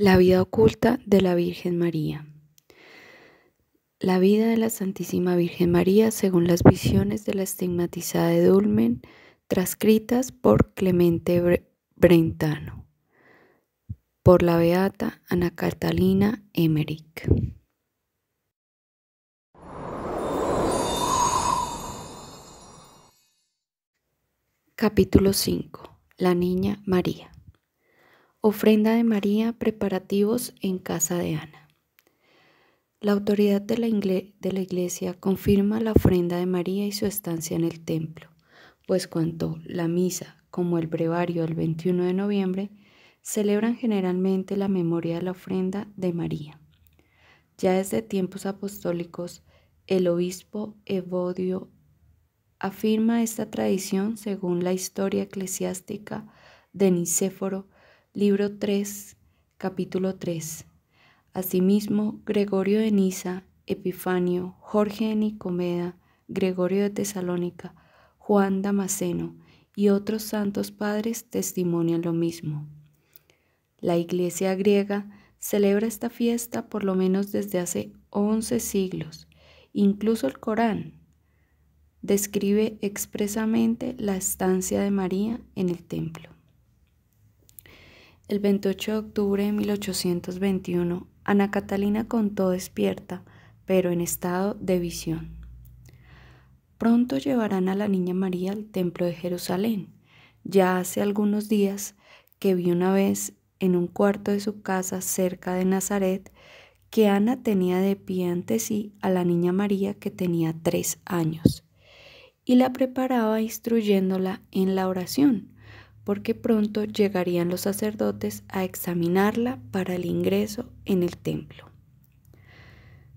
La vida oculta de la Virgen María. La vida de la Santísima Virgen María según las visiones de la estigmatizada de Dulmen, transcritas por Clemente Brentano, por la beata Ana Catalina Emmerich. Capítulo 5. La Niña María. Ofrenda de María, preparativos en casa de Ana. La autoridad de la, Iglesia confirma la ofrenda de María y su estancia en el templo, pues cuanto la misa como el brevario del 21 de noviembre celebran generalmente la memoria de la ofrenda de María. Ya desde tiempos apostólicos, el obispo Evodio afirma esta tradición según la historia eclesiástica de Nicéforo, libro 3, capítulo 3. Asimismo, Gregorio de Niza, Epifanio, Jorge de Nicomeda, Gregorio de Tesalónica, Juan Damasceno y otros santos padres testimonian lo mismo. La iglesia griega celebra esta fiesta por lo menos desde hace 11 siglos. Incluso el Corán describe expresamente la estancia de María en el templo. El 28 de octubre de 1821, Ana Catalina contó despierta, pero en estado de visión. Pronto llevarán a la Niña María al Templo de Jerusalén. Ya hace algunos días que vi una vez en un cuarto de su casa cerca de Nazaret que Ana tenía de pie ante sí a la Niña María que tenía tres años y la preparaba instruyéndola en la oración porque pronto llegarían los sacerdotes a examinarla para el ingreso en el templo.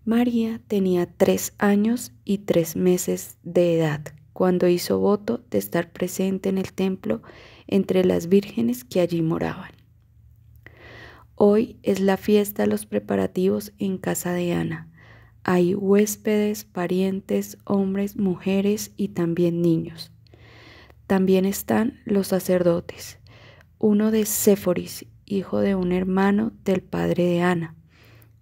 María tenía tres años y tres meses de edad cuando hizo voto de estar presente en el templo entre las vírgenes que allí moraban. Hoy es la fiesta de los preparativos en casa de Ana. Hay huéspedes, parientes, hombres, mujeres y también niños. También están los sacerdotes, uno de Séforis, hijo de un hermano del padre de Ana,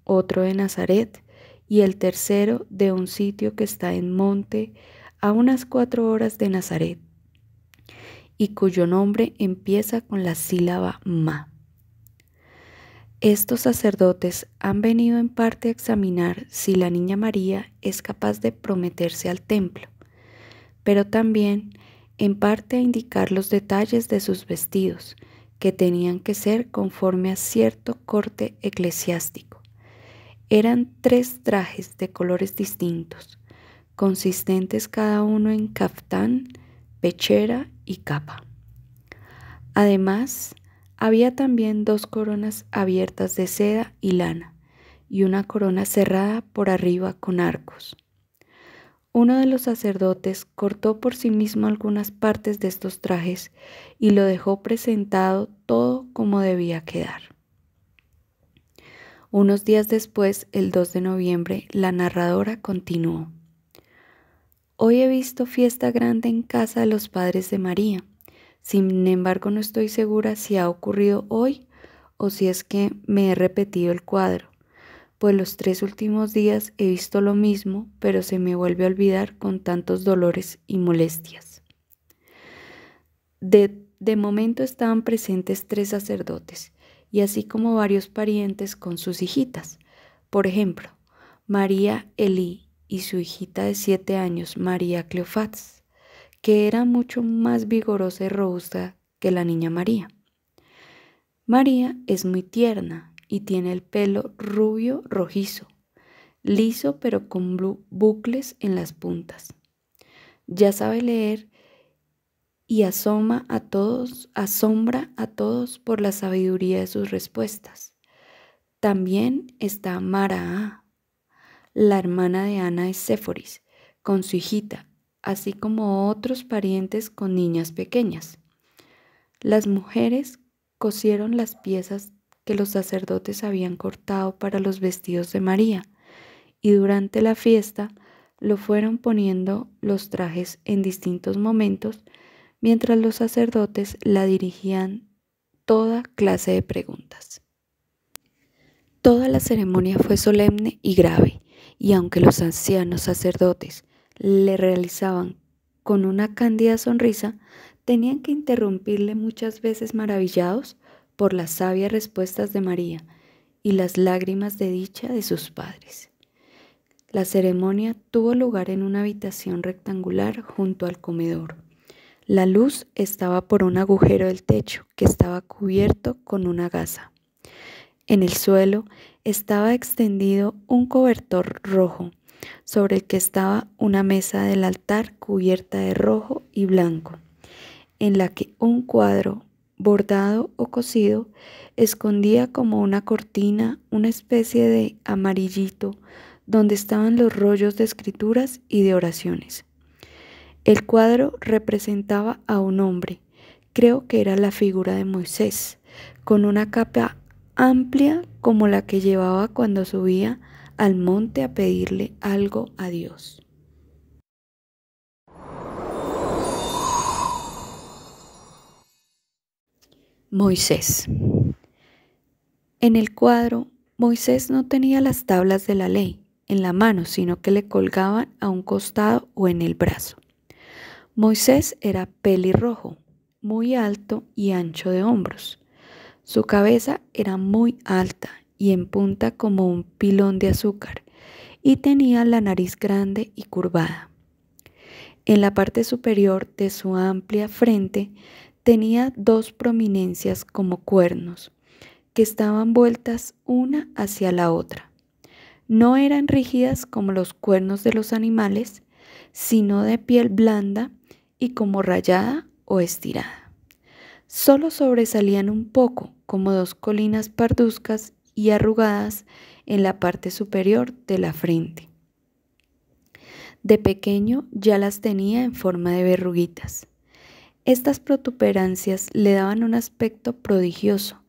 otro de Nazaret, y el tercero de un sitio que está en monte a unas cuatro horas de Nazaret, y cuyo nombre empieza con la sílaba Ma. Estos sacerdotes han venido en parte a examinar si la niña María es capaz de prometerse al templo, pero también en parte a indicar los detalles de sus vestidos, que tenían que ser conforme a cierto corte eclesiástico. Eran tres trajes de colores distintos, consistentes cada uno en caftán, pechera y capa. Además, había también dos coronas abiertas de seda y lana, y una corona cerrada por arriba con arcos. Uno de los sacerdotes cortó por sí mismo algunas partes de estos trajes y lo dejó presentado todo como debía quedar. Unos días después, el 2 de noviembre, la narradora continuó. Hoy he visto fiesta grande en casa de los padres de María. Sin embargo, no estoy segura si ha ocurrido hoy o si es que me he repetido el cuadro pues los tres últimos días he visto lo mismo, pero se me vuelve a olvidar con tantos dolores y molestias. De, momento estaban presentes tres sacerdotes, y así como varios parientes con sus hijitas. Por ejemplo, María Elí y su hijita de siete años, María Cleofats, que era mucho más vigorosa y robusta que la niña María. María es muy tierna, y tiene el pelo rubio rojizo, liso pero con bucles en las puntas. Ya sabe leer y asoma a todos, asombra a todos por la sabiduría de sus respuestas. También está Mara, la hermana de Ana de Séforis, con su hijita, así como otros parientes con niñas pequeñas. Las mujeres cosieron las piezas que los sacerdotes habían cortado para los vestidos de María, y durante la fiesta lo fueron poniendo los trajes en distintos momentos, mientras los sacerdotes la dirigían toda clase de preguntas. Toda la ceremonia fue solemne y grave, y aunque los ancianos sacerdotes le realizaban con una cándida sonrisa, tenían que interrumpirle muchas veces maravillados por las sabias respuestas de María y las lágrimas de dicha de sus padres. La ceremonia tuvo lugar en una habitación rectangular junto al comedor. La luz estaba por un agujero del techo que estaba cubierto con una gasa. En el suelo estaba extendido un cobertor rojo, sobre el que estaba una mesa del altar cubierta de rojo y blanco, en la que un cuadro bordado o cosido, escondía como una cortina una especie de amarillito donde estaban los rollos de escrituras y de oraciones. El cuadro representaba a un hombre, creo que era la figura de Moisés, con una capa amplia como la que llevaba cuando subía al monte a pedirle algo a Dios. Moisés. En el cuadro, Moisés no tenía las tablas de la ley en la mano, sino que le colgaban a un costado o en el brazo. Moisés era pelirrojo, muy alto y ancho de hombros. Su cabeza era muy alta y en punta como un pilón de azúcar, y tenía la nariz grande y curvada. En la parte superior de su amplia frente Tenía dos prominencias como cuernos, que estaban vueltas una hacia la otra. No eran rígidas como los cuernos de los animales, sino de piel blanda y como rayada o estirada. Solo sobresalían un poco, como dos colinas parduzcas y arrugadas en la parte superior de la frente. De pequeño ya las tenía en forma de verruguitas. Estas protuberancias le daban un aspecto prodigioso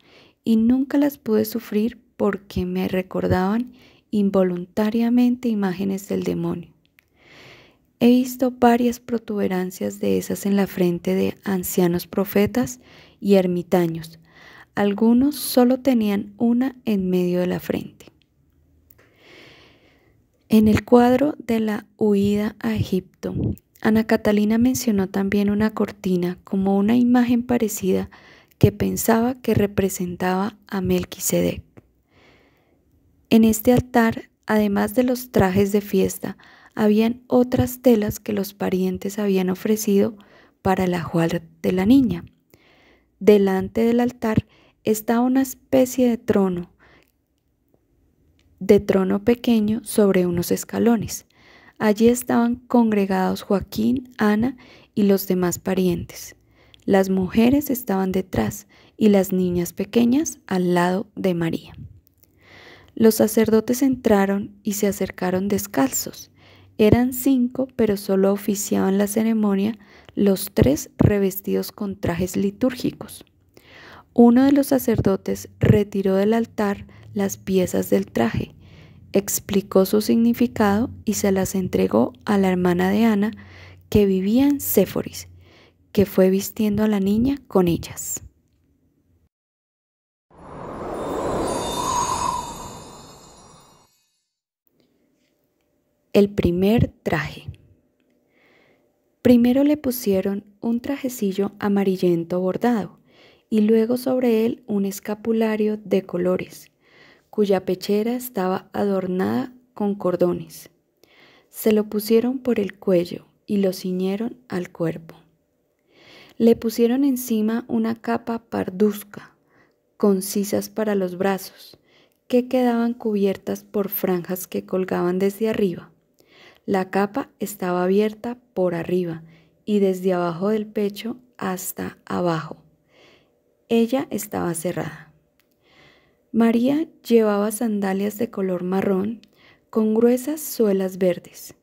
y nunca las pude sufrir porque me recordaban involuntariamente imágenes del demonio. He visto varias protuberancias de esas en la frente de ancianos profetas y ermitaños. Algunos solo tenían una en medio de la frente. En el cuadro de la huida a Egipto, Ana Catalina mencionó también una cortina como una imagen parecida que pensaba que representaba a Melquisedec. En este altar, además de los trajes de fiesta, habían otras telas que los parientes habían ofrecido para la ajuar de la niña. Delante del altar estaba una especie de trono, de trono pequeño sobre unos escalones. Allí estaban congregados Joaquín, Ana y los demás parientes. Las mujeres estaban detrás y las niñas pequeñas al lado de María. Los sacerdotes entraron y se acercaron descalzos. Eran cinco, pero solo oficiaban la ceremonia los tres revestidos con trajes litúrgicos. Uno de los sacerdotes retiró del altar las piezas del traje explicó su significado y se las entregó a la hermana de Ana, que vivía en Séforis, que fue vistiendo a la niña con ellas. El primer traje. Primero le pusieron un trajecillo amarillento bordado y luego sobre él un escapulario de colores cuya pechera estaba adornada con cordones. Se lo pusieron por el cuello y lo ciñeron al cuerpo. Le pusieron encima una capa parduzca, con para los brazos, que quedaban cubiertas por franjas que colgaban desde arriba. La capa estaba abierta por arriba y desde abajo del pecho hasta abajo. Ella estaba cerrada. María llevaba sandalias de color marrón con gruesas suelas verdes.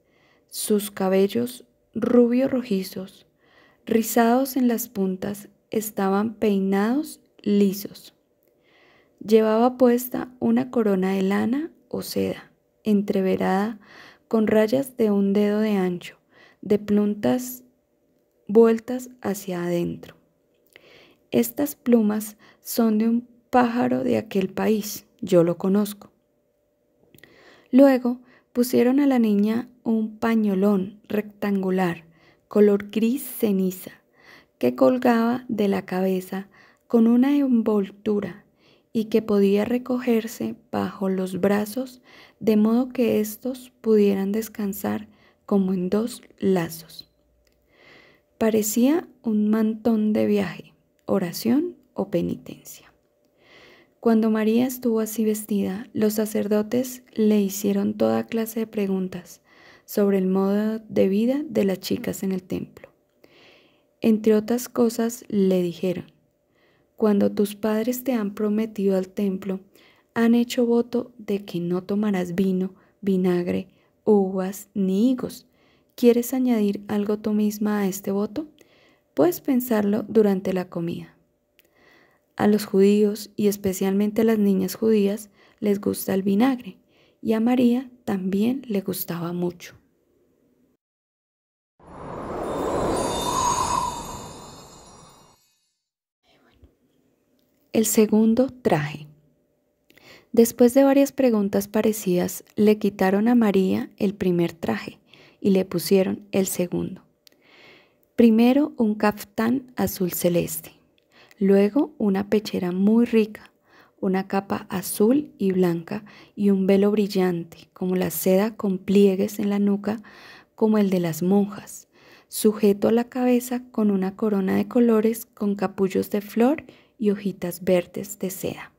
Sus cabellos rubio rojizos, rizados en las puntas, estaban peinados lisos. Llevaba puesta una corona de lana o seda, entreverada con rayas de un dedo de ancho, de puntas vueltas hacia adentro. Estas plumas son de un pájaro de aquel país, yo lo conozco. Luego pusieron a la niña un pañolón rectangular, color gris ceniza, que colgaba de la cabeza con una envoltura y que podía recogerse bajo los brazos de modo que éstos pudieran descansar como en dos lazos. Parecía un mantón de viaje, oración o penitencia. Cuando María estuvo así vestida, los sacerdotes le hicieron toda clase de preguntas sobre el modo de vida de las chicas en el templo. Entre otras cosas le dijeron, cuando tus padres te han prometido al templo, han hecho voto de que no tomarás vino, vinagre, uvas ni higos. ¿Quieres añadir algo tú misma a este voto? Puedes pensarlo durante la comida. A los judíos y especialmente a las niñas judías les gusta el vinagre y a María también le gustaba mucho. El segundo traje. Después de varias preguntas parecidas, le quitaron a María el primer traje y le pusieron el segundo. Primero un caftán azul celeste Luego una pechera muy rica, una capa azul y blanca y un velo brillante, como la seda con pliegues en la nuca, como el de las monjas, sujeto a la cabeza con una corona de colores con capullos de flor y hojitas verdes de seda.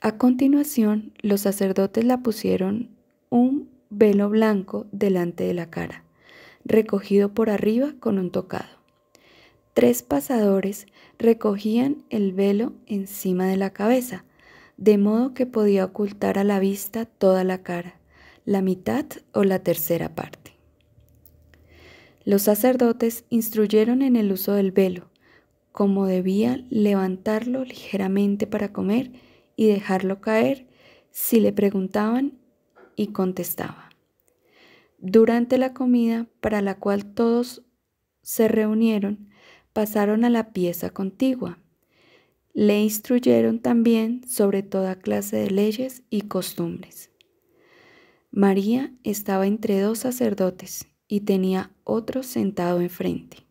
A continuación, los sacerdotes la pusieron un velo blanco delante de la cara, recogido por arriba con un tocado. Tres pasadores recogían el velo encima de la cabeza, de modo que podía ocultar a la vista toda la cara, la mitad o la tercera parte. Los sacerdotes instruyeron en el uso del velo, como debía levantarlo ligeramente para comer y dejarlo caer si le preguntaban y contestaba. Durante la comida para la cual todos se reunieron, pasaron a la pieza contigua. Le instruyeron también sobre toda clase de leyes y costumbres. María estaba entre dos sacerdotes y tenía otro sentado enfrente.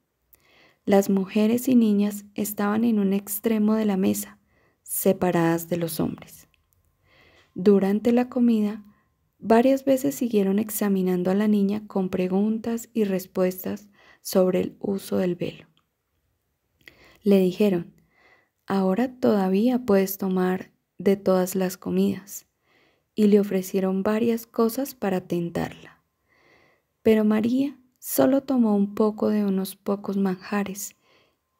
Las mujeres y niñas estaban en un extremo de la mesa, separadas de los hombres. Durante la comida, varias veces siguieron examinando a la niña con preguntas y respuestas sobre el uso del velo le dijeron, ahora todavía puedes tomar de todas las comidas, y le ofrecieron varias cosas para tentarla. Pero María solo tomó un poco de unos pocos manjares,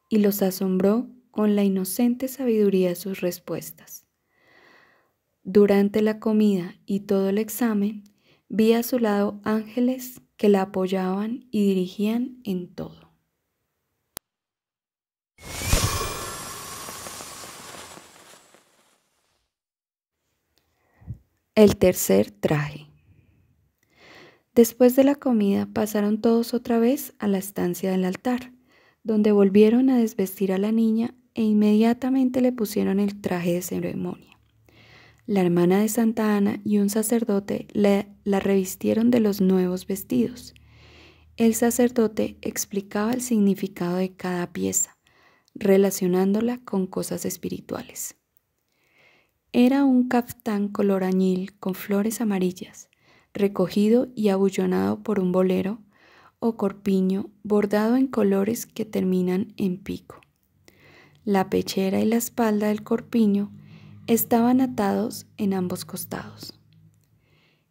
y los asombró con la inocente sabiduría de sus respuestas. Durante la comida y todo el examen, vi a su lado ángeles que la apoyaban y dirigían en todo. El tercer traje. Después de la comida pasaron todos otra vez a la estancia del altar, donde volvieron a desvestir a la niña e inmediatamente le pusieron el traje de ceremonia. La hermana de Santa Ana y un sacerdote la, la revistieron de los nuevos vestidos. El sacerdote explicaba el significado de cada pieza, relacionándola con cosas espirituales. Era un caftán color añil con flores amarillas, recogido y abullonado por un bolero o corpiño bordado en colores que terminan en pico. La pechera y la espalda del corpiño estaban atados en ambos costados.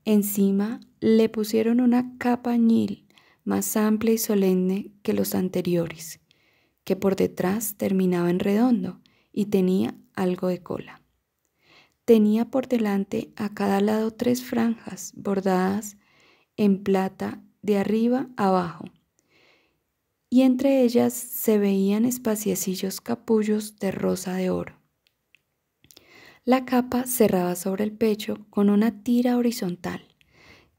Encima le pusieron una capa añil más amplia y solemne que los anteriores, que por detrás terminaba en redondo y tenía algo de cola. Tenía por delante a cada lado tres franjas bordadas en plata de arriba abajo, y entre ellas se veían espaciecillos capullos de rosa de oro. La capa cerraba sobre el pecho con una tira horizontal,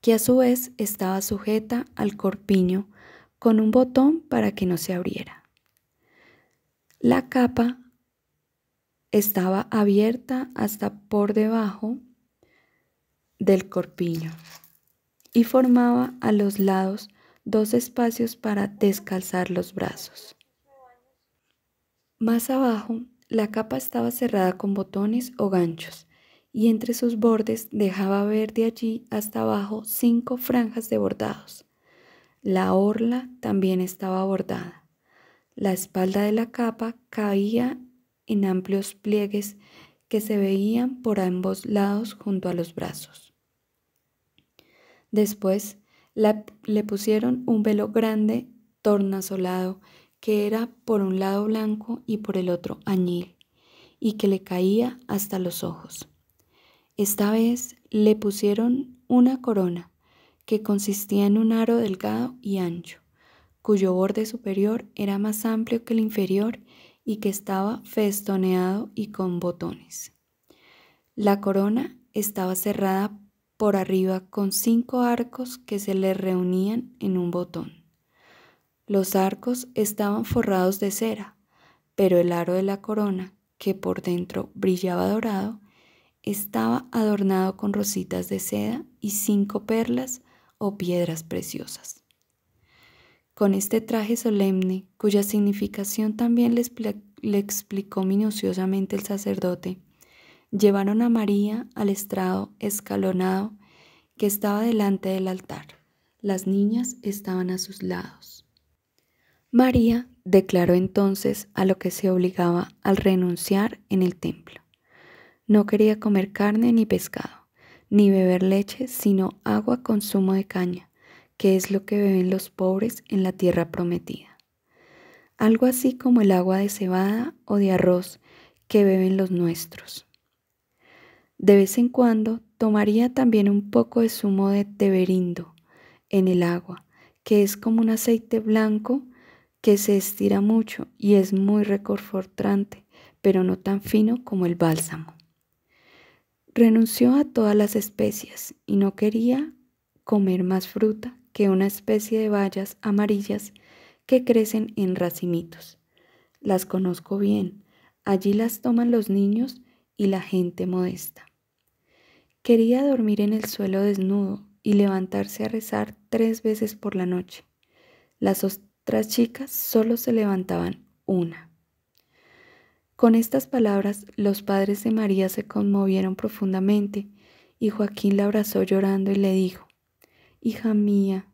que a su vez estaba sujeta al corpiño con un botón para que no se abriera. La capa estaba abierta hasta por debajo del corpiño y formaba a los lados dos espacios para descalzar los brazos. Más abajo, la capa estaba cerrada con botones o ganchos y entre sus bordes dejaba ver de allí hasta abajo cinco franjas de bordados. La orla también estaba bordada. La espalda de la capa caía en amplios pliegues que se veían por ambos lados junto a los brazos. Después le pusieron un velo grande, tornasolado, que era por un lado blanco y por el otro añil, y que le caía hasta los ojos. Esta vez le pusieron una corona, que consistía en un aro delgado y ancho, cuyo borde superior era más amplio que el inferior y que estaba festoneado y con botones. La corona estaba cerrada por arriba con cinco arcos que se le reunían en un botón. Los arcos estaban forrados de cera, pero el aro de la corona, que por dentro brillaba dorado, estaba adornado con rositas de seda y cinco perlas o piedras preciosas. Con este traje solemne, cuya significación también le, explicó minuciosamente el sacerdote, llevaron a María al estrado escalonado que estaba delante del altar. Las niñas estaban a sus lados. María declaró entonces a lo que se obligaba al renunciar en el templo. No quería comer carne ni pescado, ni beber leche, sino agua con zumo de caña que es lo que beben los pobres en la tierra prometida. Algo así como el agua de cebada o de arroz que beben los nuestros. De vez en cuando tomaría también un poco de zumo de teberindo en el agua, que es como un aceite blanco que se estira mucho y es muy reconfortante, pero no tan fino como el bálsamo. Renunció a todas las especias y no quería comer más fruta que una especie de bayas amarillas que crecen en racimitos. Las conozco bien, allí las toman los niños y la gente modesta. Quería dormir en el suelo desnudo y levantarse a rezar tres veces por la noche. Las otras chicas solo se levantaban una. Con estas palabras los padres de María se conmovieron profundamente y Joaquín la abrazó llorando y le dijo, Hija mía,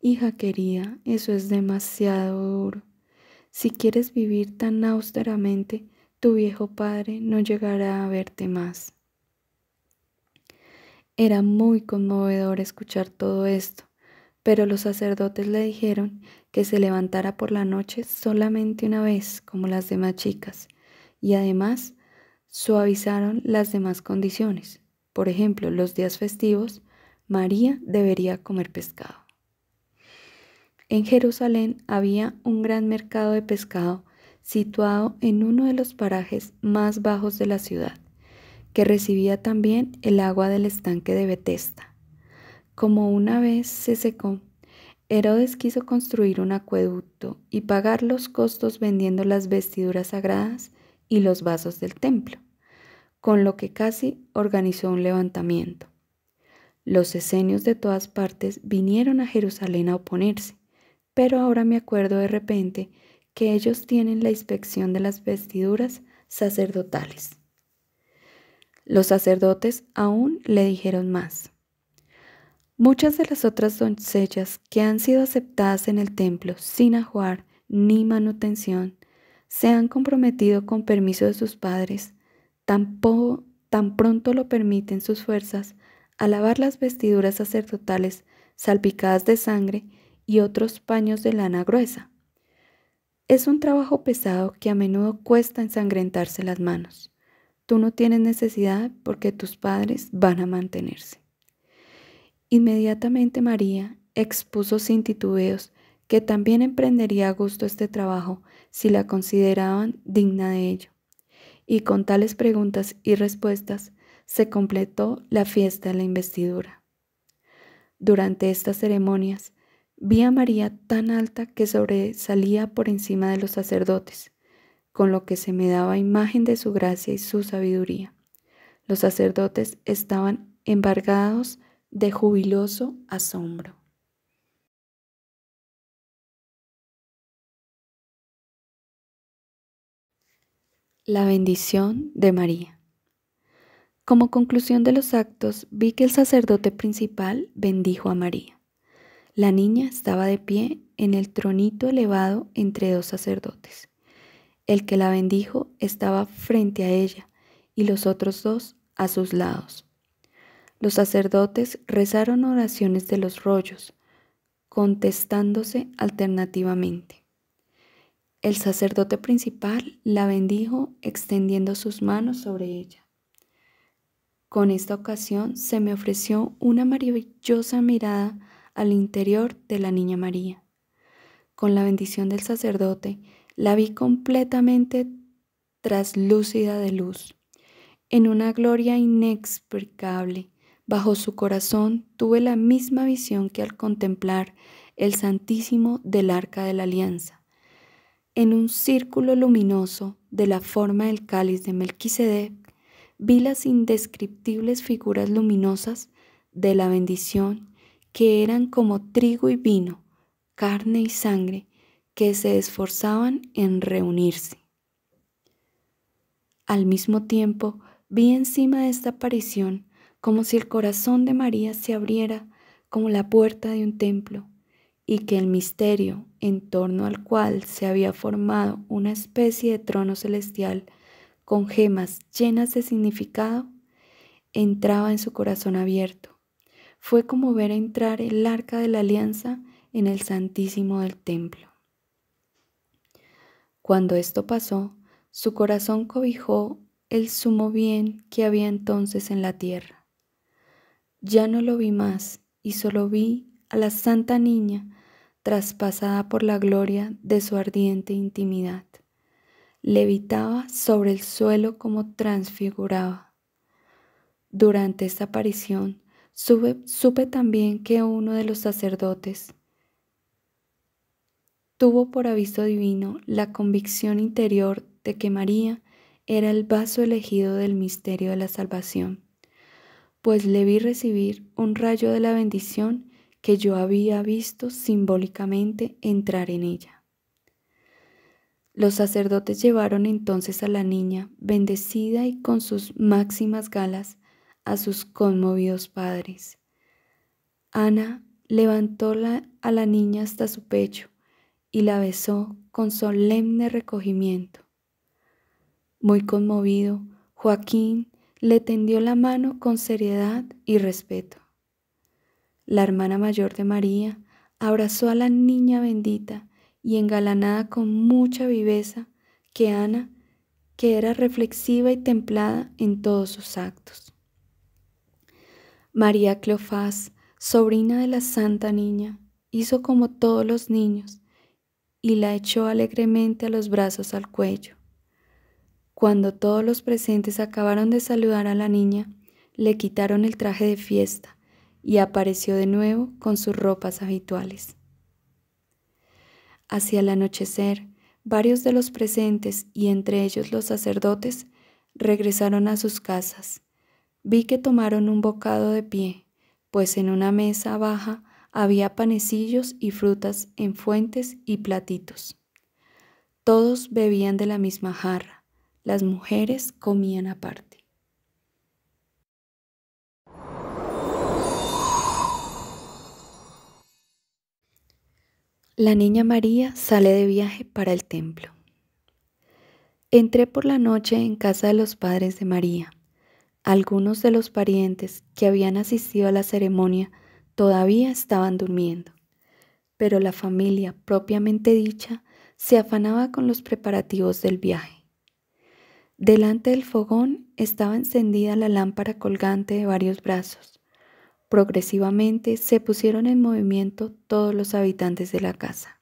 hija querida, eso es demasiado duro. Si quieres vivir tan austeramente, tu viejo padre no llegará a verte más. Era muy conmovedor escuchar todo esto, pero los sacerdotes le dijeron que se levantara por la noche solamente una vez, como las demás chicas, y además suavizaron las demás condiciones. Por ejemplo, los días festivos María debería comer pescado. En Jerusalén había un gran mercado de pescado situado en uno de los parajes más bajos de la ciudad, que recibía también el agua del estanque de Betesta. Como una vez se secó, Herodes quiso construir un acueducto y pagar los costos vendiendo las vestiduras sagradas y los vasos del templo, con lo que casi organizó un levantamiento. Los esenios de todas partes vinieron a Jerusalén a oponerse, pero ahora me acuerdo de repente que ellos tienen la inspección de las vestiduras sacerdotales. Los sacerdotes aún le dijeron más. Muchas de las otras doncellas que han sido aceptadas en el templo sin ajuar ni manutención, se han comprometido con permiso de sus padres, tampoco tan pronto lo permiten sus fuerzas, a lavar las vestiduras sacerdotales salpicadas de sangre y otros paños de lana gruesa. Es un trabajo pesado que a menudo cuesta ensangrentarse las manos. Tú no tienes necesidad porque tus padres van a mantenerse. Inmediatamente María expuso sin titubeos que también emprendería a gusto este trabajo si la consideraban digna de ello. Y con tales preguntas y respuestas se completó la fiesta de la investidura. Durante estas ceremonias, vi a María tan alta que sobresalía por encima de los sacerdotes, con lo que se me daba imagen de su gracia y su sabiduría. Los sacerdotes estaban embargados de jubiloso asombro. La bendición de María. Como conclusión de los actos, vi que el sacerdote principal bendijo a María. La niña estaba de pie en el tronito elevado entre dos sacerdotes. El que la bendijo estaba frente a ella y los otros dos a sus lados. Los sacerdotes rezaron oraciones de los rollos, contestándose alternativamente. El sacerdote principal la bendijo extendiendo sus manos sobre ella. Con esta ocasión se me ofreció una maravillosa mirada al interior de la Niña María. Con la bendición del sacerdote, la vi completamente traslúcida de luz. En una gloria inexplicable, bajo su corazón tuve la misma visión que al contemplar el Santísimo del Arca de la Alianza. En un círculo luminoso de la forma del cáliz de Melquisedec vi las indescriptibles figuras luminosas de la bendición que eran como trigo y vino, carne y sangre, que se esforzaban en reunirse. Al mismo tiempo, vi encima de esta aparición como si el corazón de María se abriera como la puerta de un templo, y que el misterio en torno al cual se había formado una especie de trono celestial con gemas llenas de significado, entraba en su corazón abierto. Fue como ver entrar el arca de la alianza en el santísimo del templo. Cuando esto pasó, su corazón cobijó el sumo bien que había entonces en la tierra. Ya no lo vi más y solo vi a la santa niña traspasada por la gloria de su ardiente intimidad levitaba sobre el suelo como transfiguraba. Durante esta aparición supe también que uno de los sacerdotes tuvo por aviso divino la convicción interior de que María era el vaso elegido del misterio de la salvación, pues le vi recibir un rayo de la bendición que yo había visto simbólicamente entrar en ella. Los sacerdotes llevaron entonces a la niña, bendecida y con sus máximas galas, a sus conmovidos padres. Ana levantó a la niña hasta su pecho y la besó con solemne recogimiento. Muy conmovido, Joaquín le tendió la mano con seriedad y respeto. La hermana mayor de María abrazó a la niña bendita y engalanada con mucha viveza que Ana, que era reflexiva y templada en todos sus actos. María Cleofás, sobrina de la santa niña, hizo como todos los niños y la echó alegremente a los brazos al cuello. Cuando todos los presentes acabaron de saludar a la niña, le quitaron el traje de fiesta y apareció de nuevo con sus ropas habituales. Hacia el anochecer, varios de los presentes, y entre ellos los sacerdotes, regresaron a sus casas. Vi que tomaron un bocado de pie, pues en una mesa baja había panecillos y frutas en fuentes y platitos. Todos bebían de la misma jarra, las mujeres comían aparte. La niña María sale de viaje para el templo. Entré por la noche en casa de los padres de María. Algunos de los parientes que habían asistido a la ceremonia todavía estaban durmiendo, pero la familia propiamente dicha se afanaba con los preparativos del viaje. Delante del fogón estaba encendida la lámpara colgante de varios brazos, Progresivamente se pusieron en movimiento todos los habitantes de la casa.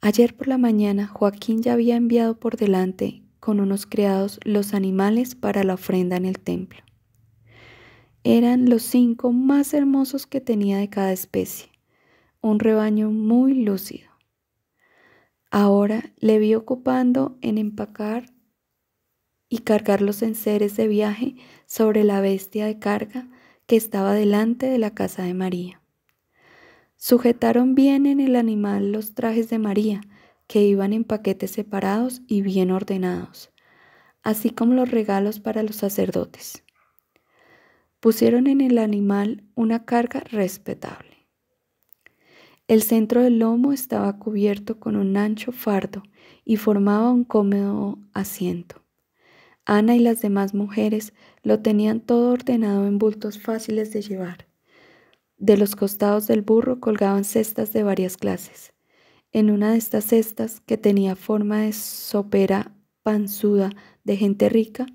Ayer por la mañana Joaquín ya había enviado por delante con unos criados los animales para la ofrenda en el templo. Eran los cinco más hermosos que tenía de cada especie, un rebaño muy lúcido. Ahora le vi ocupando en empacar y cargar los enseres de viaje sobre la bestia de carga que estaba delante de la casa de María. Sujetaron bien en el animal los trajes de María, que iban en paquetes separados y bien ordenados, así como los regalos para los sacerdotes. Pusieron en el animal una carga respetable. El centro del lomo estaba cubierto con un ancho fardo y formaba un cómodo asiento. Ana y las demás mujeres lo tenían todo ordenado en bultos fáciles de llevar. De los costados del burro colgaban cestas de varias clases. En una de estas cestas, que tenía forma de sopera panzuda de gente rica,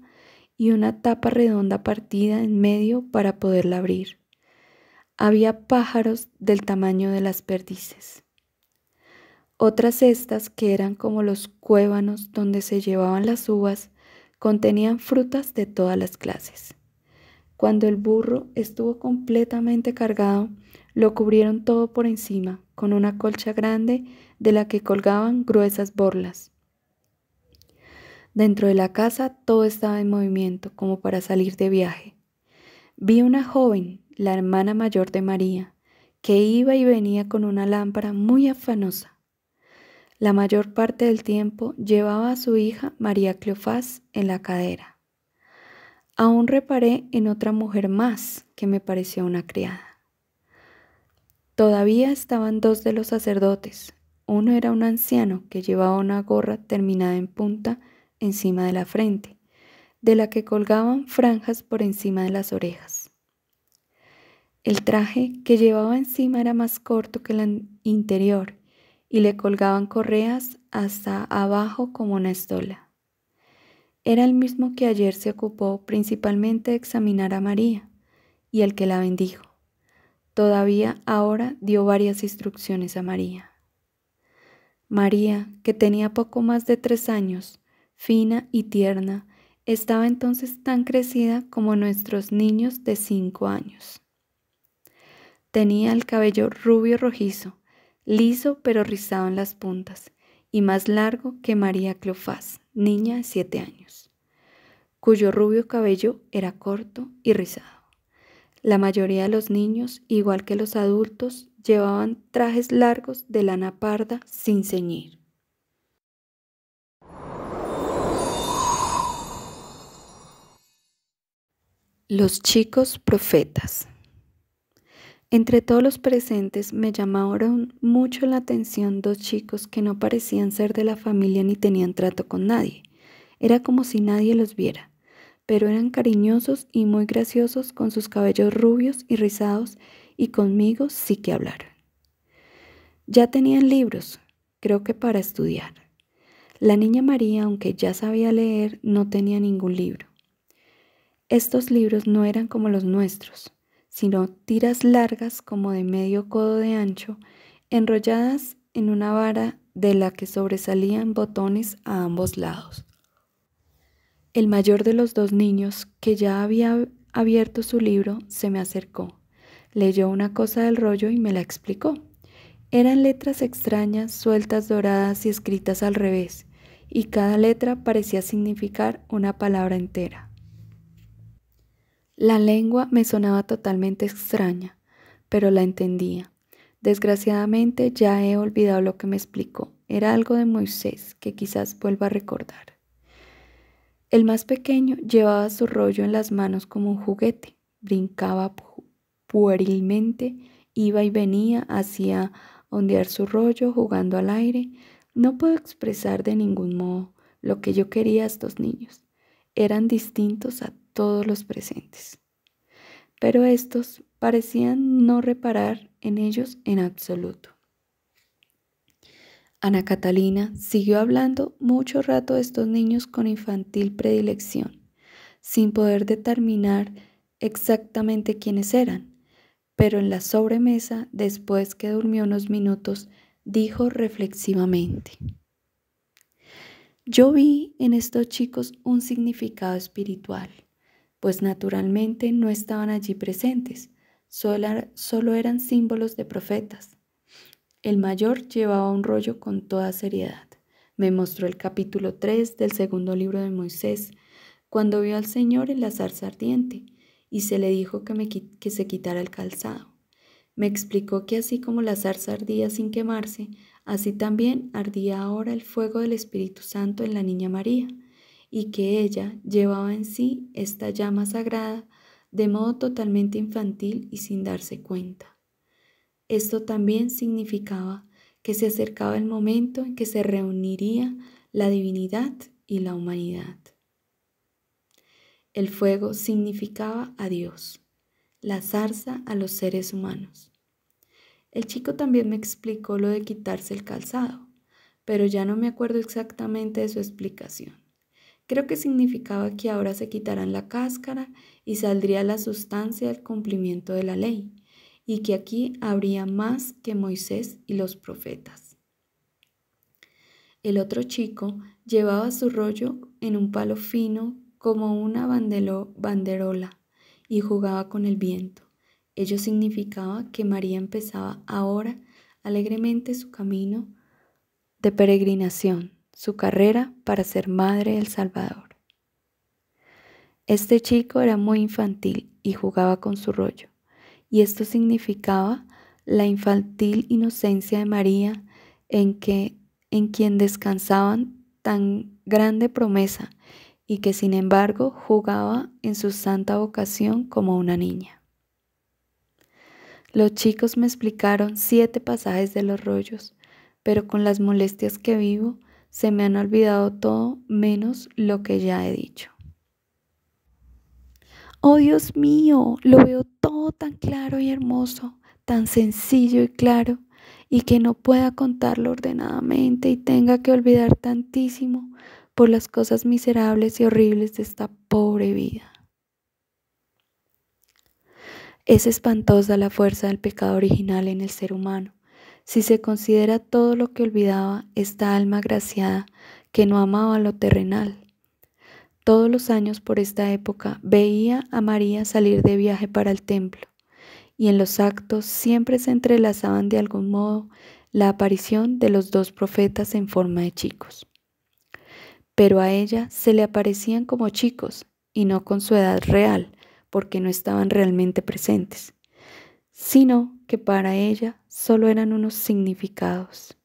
y una tapa redonda partida en medio para poderla abrir. Había pájaros del tamaño de las perdices. Otras cestas que eran como los cuévanos donde se llevaban las uvas Contenían frutas de todas las clases. Cuando el burro estuvo completamente cargado, lo cubrieron todo por encima con una colcha grande de la que colgaban gruesas borlas. Dentro de la casa todo estaba en movimiento como para salir de viaje. Vi una joven, la hermana mayor de María, que iba y venía con una lámpara muy afanosa la mayor parte del tiempo llevaba a su hija María Cleofás en la cadera. Aún reparé en otra mujer más que me pareció una criada. Todavía estaban dos de los sacerdotes. Uno era un anciano que llevaba una gorra terminada en punta encima de la frente, de la que colgaban franjas por encima de las orejas. El traje que llevaba encima era más corto que el interior y le colgaban correas hasta abajo como una estola. Era el mismo que ayer se ocupó principalmente de examinar a María y el que la bendijo. Todavía ahora dio varias instrucciones a María. María, que tenía poco más de tres años, fina y tierna, estaba entonces tan crecida como nuestros niños de cinco años. Tenía el cabello rubio rojizo, liso pero rizado en las puntas, y más largo que María Cleofás, niña de siete años, cuyo rubio cabello era corto y rizado. La mayoría de los niños, igual que los adultos, llevaban trajes largos de lana parda sin ceñir. Los chicos profetas. Entre todos los presentes me llamaron mucho la atención dos chicos que no parecían ser de la familia ni tenían trato con nadie. Era como si nadie los viera, pero eran cariñosos y muy graciosos con sus cabellos rubios y rizados y conmigo sí que hablaron. Ya tenían libros, creo que para estudiar. La niña María, aunque ya sabía leer, no tenía ningún libro. Estos libros no eran como los nuestros sino tiras largas como de medio codo de ancho, enrolladas en una vara de la que sobresalían botones a ambos lados. El mayor de los dos niños, que ya había abierto su libro, se me acercó, leyó una cosa del rollo y me la explicó. Eran letras extrañas, sueltas, doradas y escritas al revés, y cada letra parecía significar una palabra entera. La lengua me sonaba totalmente extraña, pero la entendía. Desgraciadamente ya he olvidado lo que me explicó. Era algo de Moisés que quizás vuelva a recordar. El más pequeño llevaba su rollo en las manos como un juguete, brincaba puerilmente, iba y venía, hacía ondear su rollo jugando al aire. No puedo expresar de ningún modo lo que yo quería a estos niños. Eran distintos a todos los presentes. Pero estos parecían no reparar en ellos en absoluto. Ana Catalina siguió hablando mucho rato de estos niños con infantil predilección, sin poder determinar exactamente quiénes eran, pero en la sobremesa, después que durmió unos minutos, dijo reflexivamente. Yo vi en estos chicos un significado espiritual pues naturalmente no estaban allí presentes, solo eran símbolos de profetas. El mayor llevaba un rollo con toda seriedad. Me mostró el capítulo 3 del segundo libro de Moisés, cuando vio al Señor en la zarza ardiente, y se le dijo que, que se quitara el calzado. Me explicó que así como la zarza ardía sin quemarse, así también ardía ahora el fuego del Espíritu Santo en la Niña María, y que ella llevaba en sí esta llama sagrada de modo totalmente infantil y sin darse cuenta. Esto también significaba que se acercaba el momento en que se reuniría la divinidad y la humanidad. El fuego significaba a Dios, la zarza a los seres humanos. El chico también me explicó lo de quitarse el calzado, pero ya no me acuerdo exactamente de su explicación. Creo que significaba que ahora se quitaran la cáscara y saldría la sustancia del cumplimiento de la ley, y que aquí habría más que Moisés y los profetas. El otro chico llevaba su rollo en un palo fino como una banderola y jugaba con el viento. Ello significaba que María empezaba ahora alegremente su camino de peregrinación su carrera para ser madre del Salvador. Este chico era muy infantil y jugaba con su rollo, y esto significaba la infantil inocencia de María en, en quien descansaban tan grande promesa y que sin embargo jugaba en su santa vocación como una niña. Los chicos me explicaron siete pasajes de los rollos, pero con las molestias que vivo se me han olvidado todo menos lo que ya he dicho. Oh Dios mío, lo veo todo tan claro y hermoso, tan sencillo y claro, y que no pueda contarlo ordenadamente y tenga que olvidar tantísimo por las cosas miserables y horribles de esta pobre vida. Es espantosa la fuerza del pecado original en el ser humano si se considera todo lo que olvidaba esta alma graciada que no amaba lo terrenal. Todos los años por esta época veía a María salir de viaje para el templo, y en los actos siempre se entrelazaban de algún modo la aparición de los dos profetas en forma de chicos. Pero a ella se le aparecían como chicos y no con su edad real, porque no estaban realmente presentes, sino que para ella solo eran unos significados.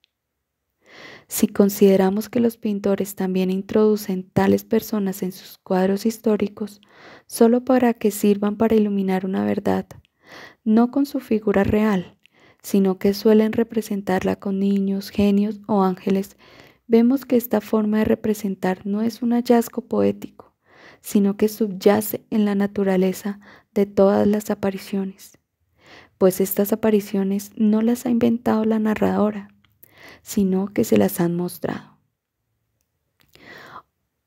Si consideramos que los pintores también introducen tales personas en sus cuadros históricos, solo para que sirvan para iluminar una verdad, no con su figura real, sino que suelen representarla con niños, genios o ángeles, vemos que esta forma de representar no es un hallazgo poético, sino que subyace en la naturaleza de todas las apariciones pues estas apariciones no las ha inventado la narradora, sino que se las han mostrado.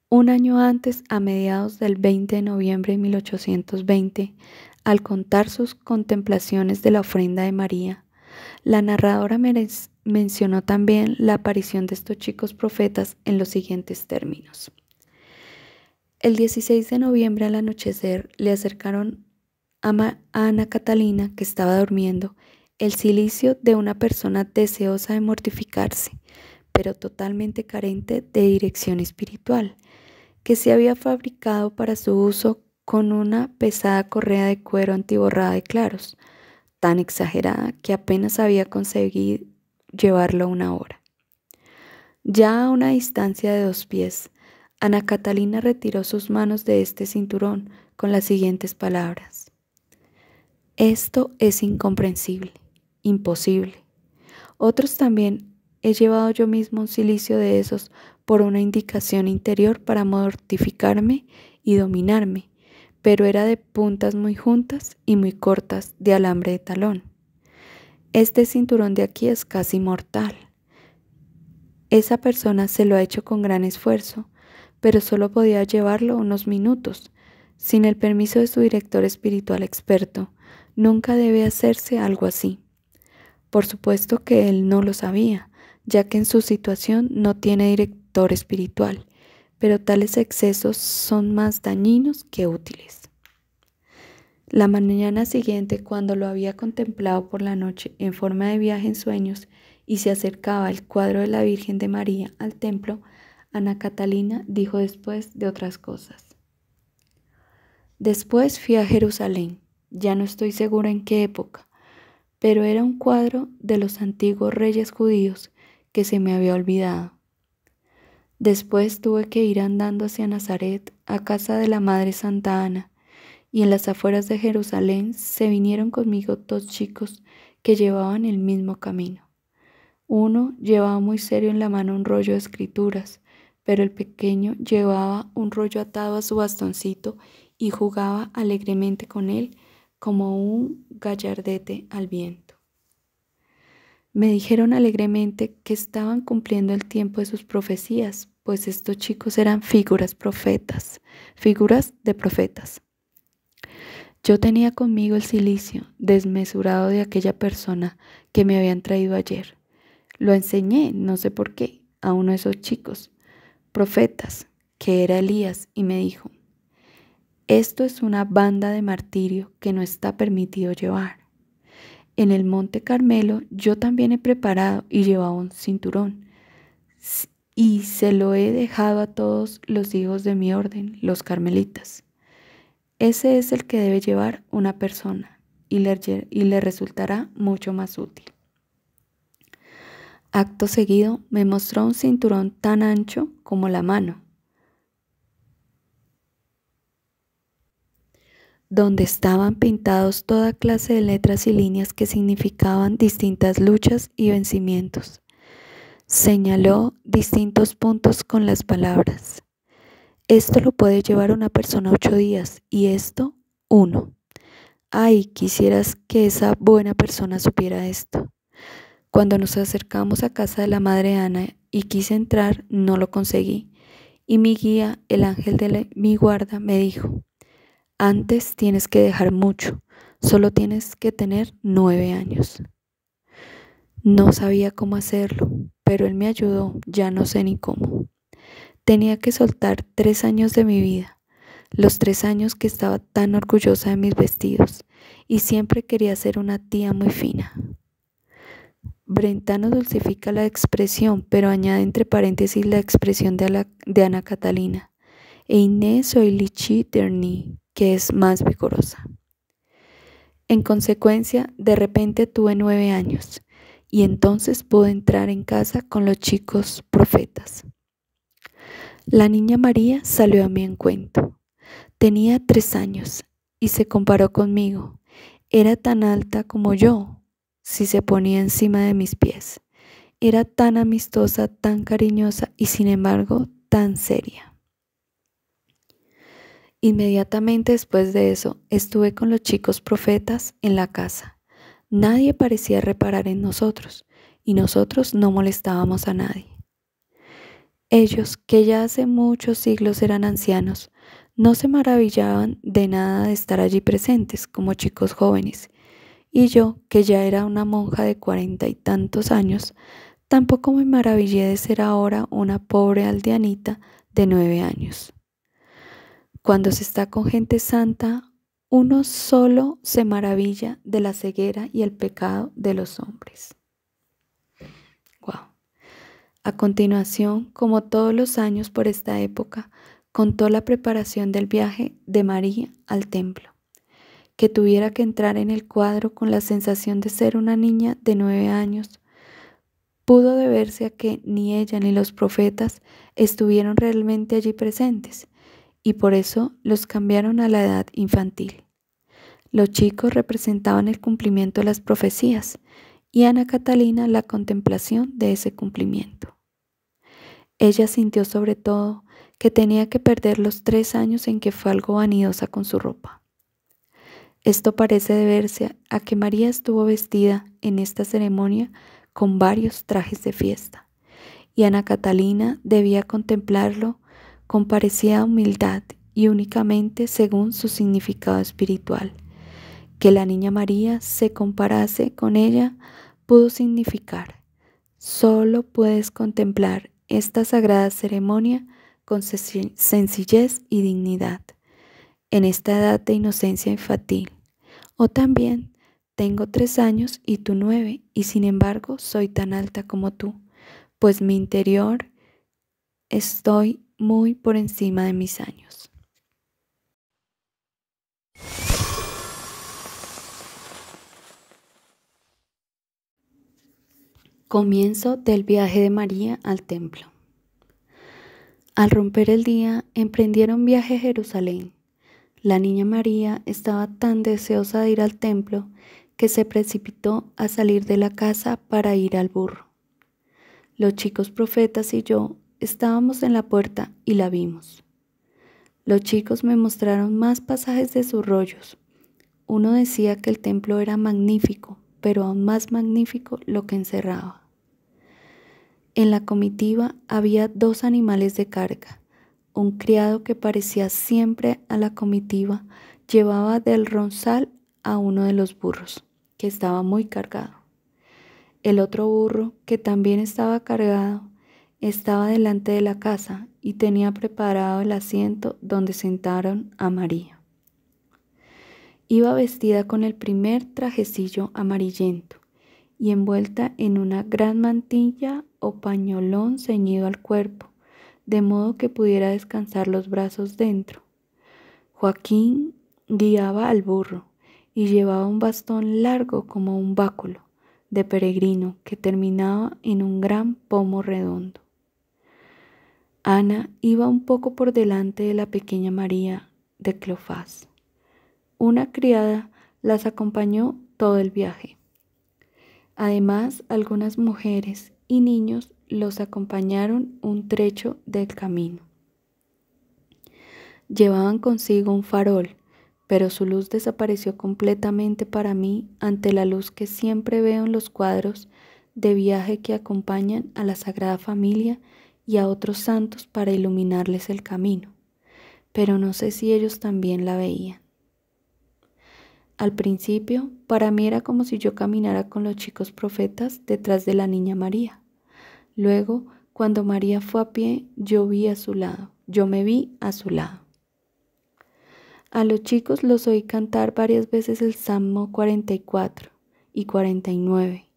Un año antes, a mediados del 20 de noviembre de 1820, al contar sus contemplaciones de la ofrenda de María, la narradora mencionó también la aparición de estos chicos profetas en los siguientes términos. El 16 de noviembre al anochecer le acercaron Ama Ana Catalina, que estaba durmiendo, el silicio de una persona deseosa de mortificarse, pero totalmente carente de dirección espiritual, que se había fabricado para su uso con una pesada correa de cuero antiborrada de claros, tan exagerada que apenas había conseguido llevarlo una hora. Ya a una distancia de dos pies, Ana Catalina retiró sus manos de este cinturón con las siguientes palabras. Esto es incomprensible, imposible. Otros también he llevado yo mismo un silicio de esos por una indicación interior para mortificarme y dominarme, pero era de puntas muy juntas y muy cortas de alambre de talón. Este cinturón de aquí es casi mortal. Esa persona se lo ha hecho con gran esfuerzo, pero solo podía llevarlo unos minutos, sin el permiso de su director espiritual experto, Nunca debe hacerse algo así. Por supuesto que él no lo sabía, ya que en su situación no tiene director espiritual, pero tales excesos son más dañinos que útiles. La mañana siguiente, cuando lo había contemplado por la noche en forma de viaje en sueños y se acercaba el cuadro de la Virgen de María al templo, Ana Catalina dijo después de otras cosas. Después fui a Jerusalén ya no estoy segura en qué época, pero era un cuadro de los antiguos reyes judíos que se me había olvidado. Después tuve que ir andando hacia Nazaret, a casa de la Madre Santa Ana, y en las afueras de Jerusalén se vinieron conmigo dos chicos que llevaban el mismo camino. Uno llevaba muy serio en la mano un rollo de escrituras, pero el pequeño llevaba un rollo atado a su bastoncito y jugaba alegremente con él como un gallardete al viento. Me dijeron alegremente que estaban cumpliendo el tiempo de sus profecías, pues estos chicos eran figuras profetas, figuras de profetas. Yo tenía conmigo el silicio desmesurado de aquella persona que me habían traído ayer. Lo enseñé, no sé por qué, a uno de esos chicos, profetas, que era Elías, y me dijo, esto es una banda de martirio que no está permitido llevar. En el Monte Carmelo yo también he preparado y llevado un cinturón y se lo he dejado a todos los hijos de mi orden, los carmelitas. Ese es el que debe llevar una persona y le, resultará mucho más útil. Acto seguido me mostró un cinturón tan ancho como la mano donde estaban pintados toda clase de letras y líneas que significaban distintas luchas y vencimientos. Señaló distintos puntos con las palabras. Esto lo puede llevar una persona ocho días y esto uno. Ay, quisieras que esa buena persona supiera esto. Cuando nos acercamos a casa de la madre Ana y quise entrar, no lo conseguí. Y mi guía, el ángel de mi guarda, me dijo, antes tienes que dejar mucho, solo tienes que tener nueve años. No sabía cómo hacerlo, pero él me ayudó, ya no sé ni cómo. Tenía que soltar tres años de mi vida, los tres años que estaba tan orgullosa de mis vestidos y siempre quería ser una tía muy fina. Brentano dulcifica la expresión, pero añade entre paréntesis la expresión de, Ana Catalina. E Inés soy Lichi Terni que es más vigorosa. En consecuencia, de repente tuve nueve años y entonces pude entrar en casa con los chicos profetas. La niña María salió a mi encuentro. Tenía tres años y se comparó conmigo. Era tan alta como yo, si se ponía encima de mis pies. Era tan amistosa, tan cariñosa y sin embargo tan seria. Inmediatamente después de eso, estuve con los chicos profetas en la casa. Nadie parecía reparar en nosotros, y nosotros no molestábamos a nadie. Ellos, que ya hace muchos siglos eran ancianos, no se maravillaban de nada de estar allí presentes como chicos jóvenes, y yo, que ya era una monja de cuarenta y tantos años, tampoco me maravillé de ser ahora una pobre aldeanita de nueve años. Cuando se está con gente santa, uno solo se maravilla de la ceguera y el pecado de los hombres. Wow. A continuación, como todos los años por esta época, contó la preparación del viaje de María al templo, que tuviera que entrar en el cuadro con la sensación de ser una niña de nueve años, pudo deberse a que ni ella ni los profetas estuvieron realmente allí presentes, y por eso los cambiaron a la edad infantil. Los chicos representaban el cumplimiento de las profecías y Ana Catalina la contemplación de ese cumplimiento. Ella sintió sobre todo que tenía que perder los tres años en que fue algo vanidosa con su ropa. Esto parece deberse a que María estuvo vestida en esta ceremonia con varios trajes de fiesta, y Ana Catalina debía contemplarlo con parecida humildad y únicamente según su significado espiritual. Que la niña María se comparase con ella pudo significar, solo puedes contemplar esta sagrada ceremonia con sencillez y dignidad, en esta edad de inocencia infantil. O también, tengo tres años y tú nueve, y sin embargo soy tan alta como tú, pues mi interior estoy muy por encima de mis años. Comienzo del viaje de María al templo. Al romper el día, emprendieron viaje a Jerusalén. La niña María estaba tan deseosa de ir al templo que se precipitó a salir de la casa para ir al burro. Los chicos profetas y yo Estábamos en la puerta y la vimos. Los chicos me mostraron más pasajes de sus rollos. Uno decía que el templo era magnífico, pero aún más magnífico lo que encerraba. En la comitiva había dos animales de carga. Un criado que parecía siempre a la comitiva llevaba del ronzal a uno de los burros, que estaba muy cargado. El otro burro, que también estaba cargado, estaba delante de la casa y tenía preparado el asiento donde sentaron a María. Iba vestida con el primer trajecillo amarillento y envuelta en una gran mantilla o pañolón ceñido al cuerpo, de modo que pudiera descansar los brazos dentro. Joaquín guiaba al burro y llevaba un bastón largo como un báculo de peregrino que terminaba en un gran pomo redondo. Ana iba un poco por delante de la pequeña María de Cleofás. Una criada las acompañó todo el viaje. Además, algunas mujeres y niños los acompañaron un trecho del camino. Llevaban consigo un farol, pero su luz desapareció completamente para mí ante la luz que siempre veo en los cuadros de viaje que acompañan a la Sagrada Familia y a otros santos para iluminarles el camino, pero no sé si ellos también la veían. Al principio, para mí era como si yo caminara con los chicos profetas detrás de la niña María. Luego, cuando María fue a pie, yo vi a su lado, yo me vi a su lado. A los chicos los oí cantar varias veces el Salmo 44 y 49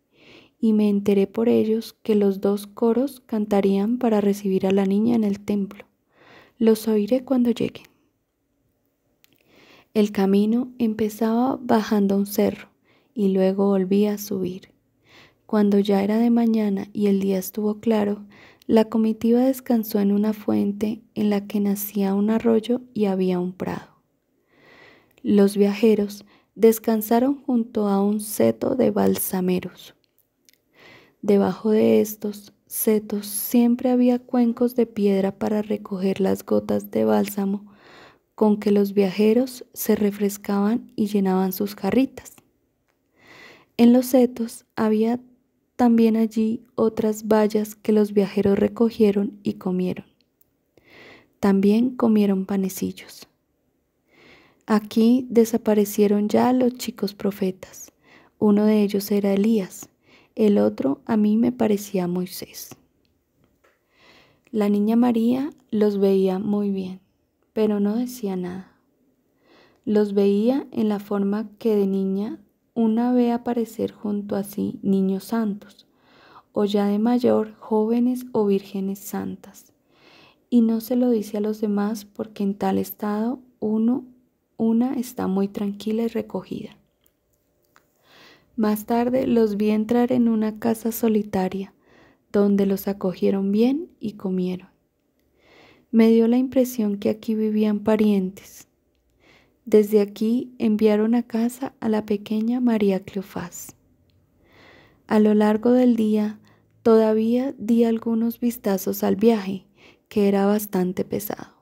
y me enteré por ellos que los dos coros cantarían para recibir a la niña en el templo. Los oiré cuando lleguen. El camino empezaba bajando un cerro y luego volvía a subir. Cuando ya era de mañana y el día estuvo claro, la comitiva descansó en una fuente en la que nacía un arroyo y había un prado. Los viajeros descansaron junto a un seto de balsameros Debajo de estos setos siempre había cuencos de piedra para recoger las gotas de bálsamo con que los viajeros se refrescaban y llenaban sus carritas. En los setos había también allí otras bayas que los viajeros recogieron y comieron. También comieron panecillos. Aquí desaparecieron ya los chicos profetas. Uno de ellos era Elías, el otro a mí me parecía Moisés. La niña María los veía muy bien, pero no decía nada. Los veía en la forma que de niña una ve aparecer junto a sí niños santos, o ya de mayor jóvenes o vírgenes santas. Y no se lo dice a los demás porque en tal estado uno, una está muy tranquila y recogida. Más tarde los vi entrar en una casa solitaria, donde los acogieron bien y comieron. Me dio la impresión que aquí vivían parientes. Desde aquí enviaron a casa a la pequeña María Cleofás. A lo largo del día todavía di algunos vistazos al viaje, que era bastante pesado.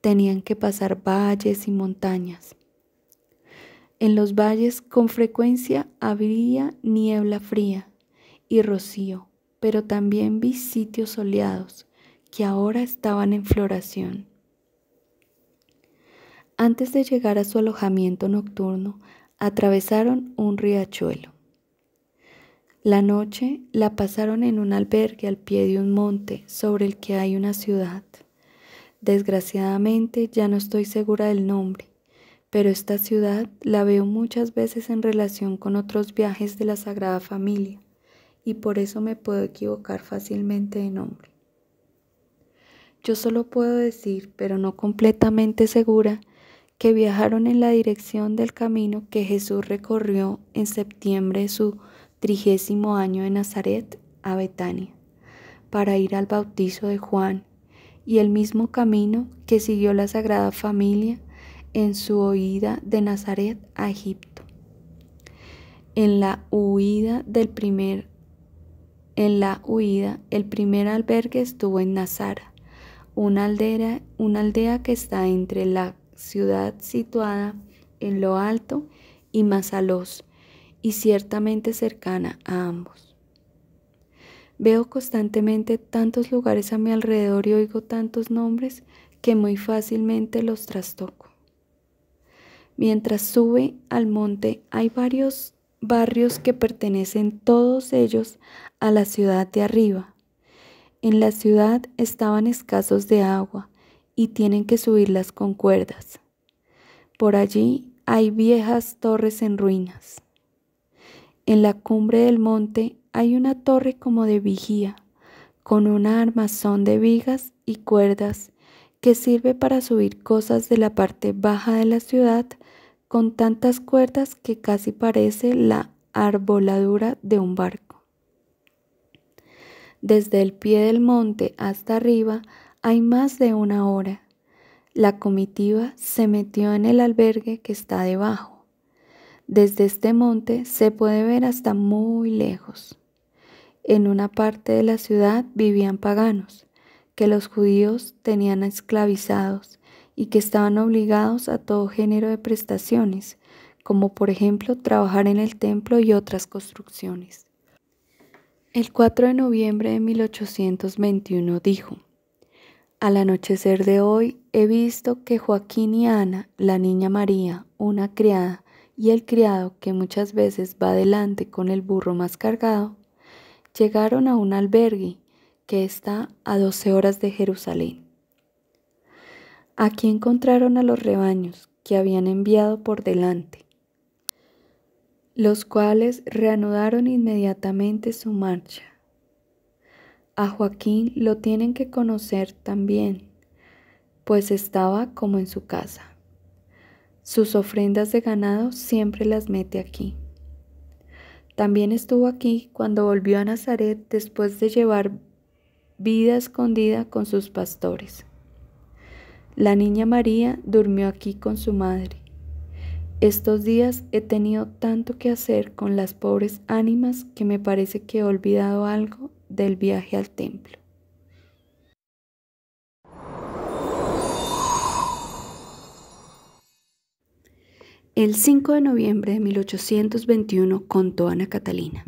Tenían que pasar valles y montañas, en los valles con frecuencia habría niebla fría y rocío, pero también vi sitios soleados que ahora estaban en floración. Antes de llegar a su alojamiento nocturno, atravesaron un riachuelo. La noche la pasaron en un albergue al pie de un monte sobre el que hay una ciudad. Desgraciadamente ya no estoy segura del nombre, pero esta ciudad la veo muchas veces en relación con otros viajes de la Sagrada Familia, y por eso me puedo equivocar fácilmente de nombre. Yo solo puedo decir, pero no completamente segura, que viajaron en la dirección del camino que Jesús recorrió en septiembre de su trigésimo año en Nazaret a Betania, para ir al bautizo de Juan, y el mismo camino que siguió la Sagrada Familia en su huida de Nazaret a Egipto. En la huida del primer en la huida, el primer albergue estuvo en Nazara, una aldea, una aldea que está entre la ciudad situada en lo alto y Mazalos, y ciertamente cercana a ambos. Veo constantemente tantos lugares a mi alrededor y oigo tantos nombres que muy fácilmente los trastoco. Mientras sube al monte hay varios barrios que pertenecen todos ellos a la ciudad de arriba. En la ciudad estaban escasos de agua y tienen que subirlas con cuerdas. Por allí hay viejas torres en ruinas. En la cumbre del monte hay una torre como de vigía, con un armazón de vigas y cuerdas que sirve para subir cosas de la parte baja de la ciudad con tantas cuerdas que casi parece la arboladura de un barco. Desde el pie del monte hasta arriba hay más de una hora. La comitiva se metió en el albergue que está debajo. Desde este monte se puede ver hasta muy lejos. En una parte de la ciudad vivían paganos, que los judíos tenían esclavizados y que estaban obligados a todo género de prestaciones, como por ejemplo trabajar en el templo y otras construcciones. El 4 de noviembre de 1821 dijo, Al anochecer de hoy he visto que Joaquín y Ana, la niña María, una criada, y el criado, que muchas veces va adelante con el burro más cargado, llegaron a un albergue que está a 12 horas de Jerusalén. Aquí encontraron a los rebaños que habían enviado por delante, los cuales reanudaron inmediatamente su marcha. A Joaquín lo tienen que conocer también, pues estaba como en su casa. Sus ofrendas de ganado siempre las mete aquí. También estuvo aquí cuando volvió a Nazaret después de llevar vida escondida con sus pastores. La niña María durmió aquí con su madre. Estos días he tenido tanto que hacer con las pobres ánimas que me parece que he olvidado algo del viaje al templo. El 5 de noviembre de 1821 contó Ana Catalina.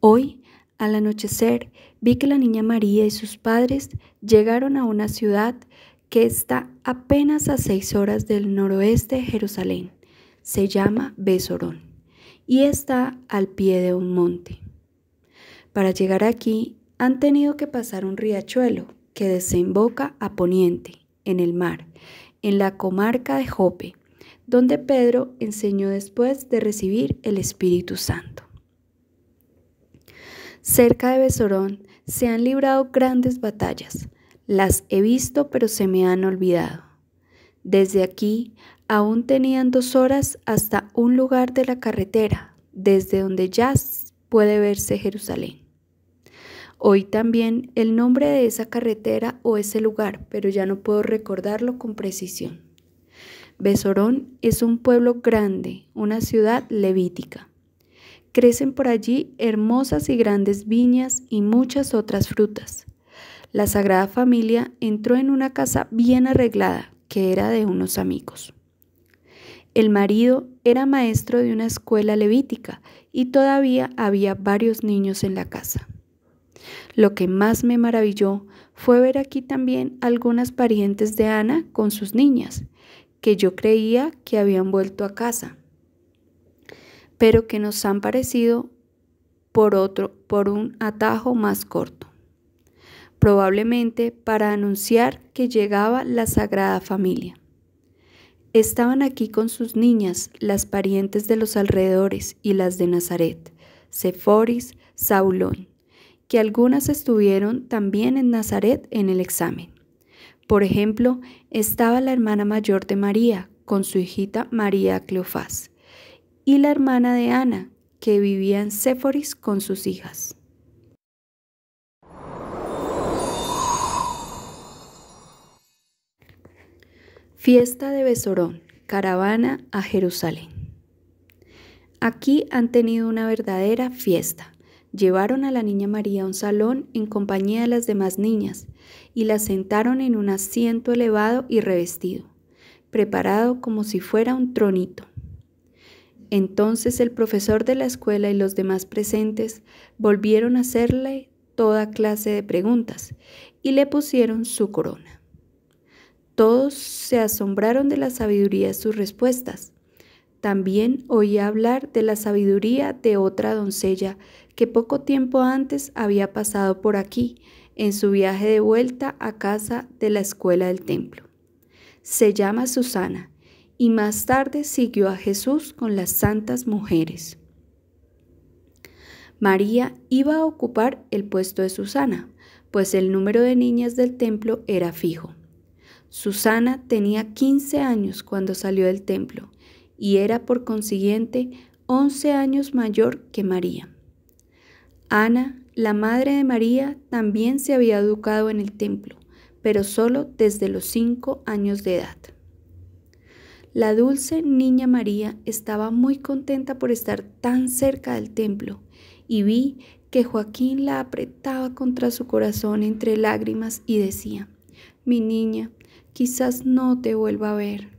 Hoy, al anochecer, vi que la niña María y sus padres llegaron a una ciudad que está apenas a seis horas del noroeste de Jerusalén. Se llama Besorón y está al pie de un monte. Para llegar aquí han tenido que pasar un riachuelo que desemboca a poniente, en el mar, en la comarca de Jope, donde Pedro enseñó después de recibir el Espíritu Santo. Cerca de Besorón se han librado grandes batallas, las he visto pero se me han olvidado. Desde aquí aún tenían dos horas hasta un lugar de la carretera, desde donde ya puede verse Jerusalén. Hoy también el nombre de esa carretera o ese lugar, pero ya no puedo recordarlo con precisión. Besorón es un pueblo grande, una ciudad levítica. Crecen por allí hermosas y grandes viñas y muchas otras frutas la Sagrada Familia entró en una casa bien arreglada que era de unos amigos. El marido era maestro de una escuela levítica y todavía había varios niños en la casa. Lo que más me maravilló fue ver aquí también algunas parientes de Ana con sus niñas, que yo creía que habían vuelto a casa, pero que nos han parecido por otro, por un atajo más corto probablemente para anunciar que llegaba la Sagrada Familia. Estaban aquí con sus niñas, las parientes de los alrededores y las de Nazaret, Seforis, Saulón, que algunas estuvieron también en Nazaret en el examen. Por ejemplo, estaba la hermana mayor de María, con su hijita María Cleofás, y la hermana de Ana, que vivía en Séforis con sus hijas. Fiesta de Besorón, caravana a Jerusalén. Aquí han tenido una verdadera fiesta. Llevaron a la niña María a un salón en compañía de las demás niñas y la sentaron en un asiento elevado y revestido, preparado como si fuera un tronito. Entonces el profesor de la escuela y los demás presentes volvieron a hacerle toda clase de preguntas y le pusieron su corona. Todos se asombraron de la sabiduría de sus respuestas. También oía hablar de la sabiduría de otra doncella que poco tiempo antes había pasado por aquí en su viaje de vuelta a casa de la escuela del templo. Se llama Susana y más tarde siguió a Jesús con las santas mujeres. María iba a ocupar el puesto de Susana, pues el número de niñas del templo era fijo. Susana tenía 15 años cuando salió del templo y era por consiguiente 11 años mayor que María. Ana, la madre de María, también se había educado en el templo, pero solo desde los 5 años de edad. La dulce niña María estaba muy contenta por estar tan cerca del templo y vi que Joaquín la apretaba contra su corazón entre lágrimas y decía, mi niña, quizás no te vuelva a ver.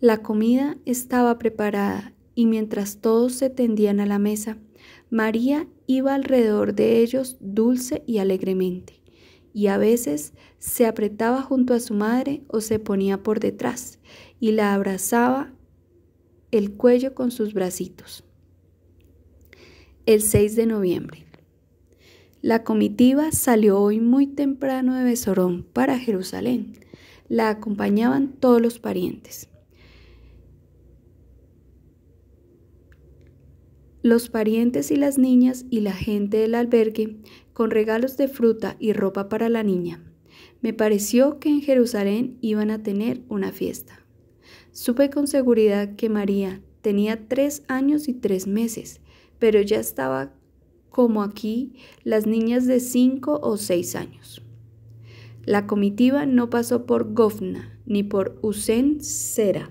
La comida estaba preparada y mientras todos se tendían a la mesa, María iba alrededor de ellos dulce y alegremente, y a veces se apretaba junto a su madre o se ponía por detrás y la abrazaba el cuello con sus bracitos. El 6 de noviembre. La comitiva salió hoy muy temprano de Besorón para Jerusalén. La acompañaban todos los parientes. Los parientes y las niñas y la gente del albergue con regalos de fruta y ropa para la niña. Me pareció que en Jerusalén iban a tener una fiesta. Supe con seguridad que María tenía tres años y tres meses, pero ya estaba como aquí, las niñas de 5 o 6 años. La comitiva no pasó por Gofna ni por Usen Sera,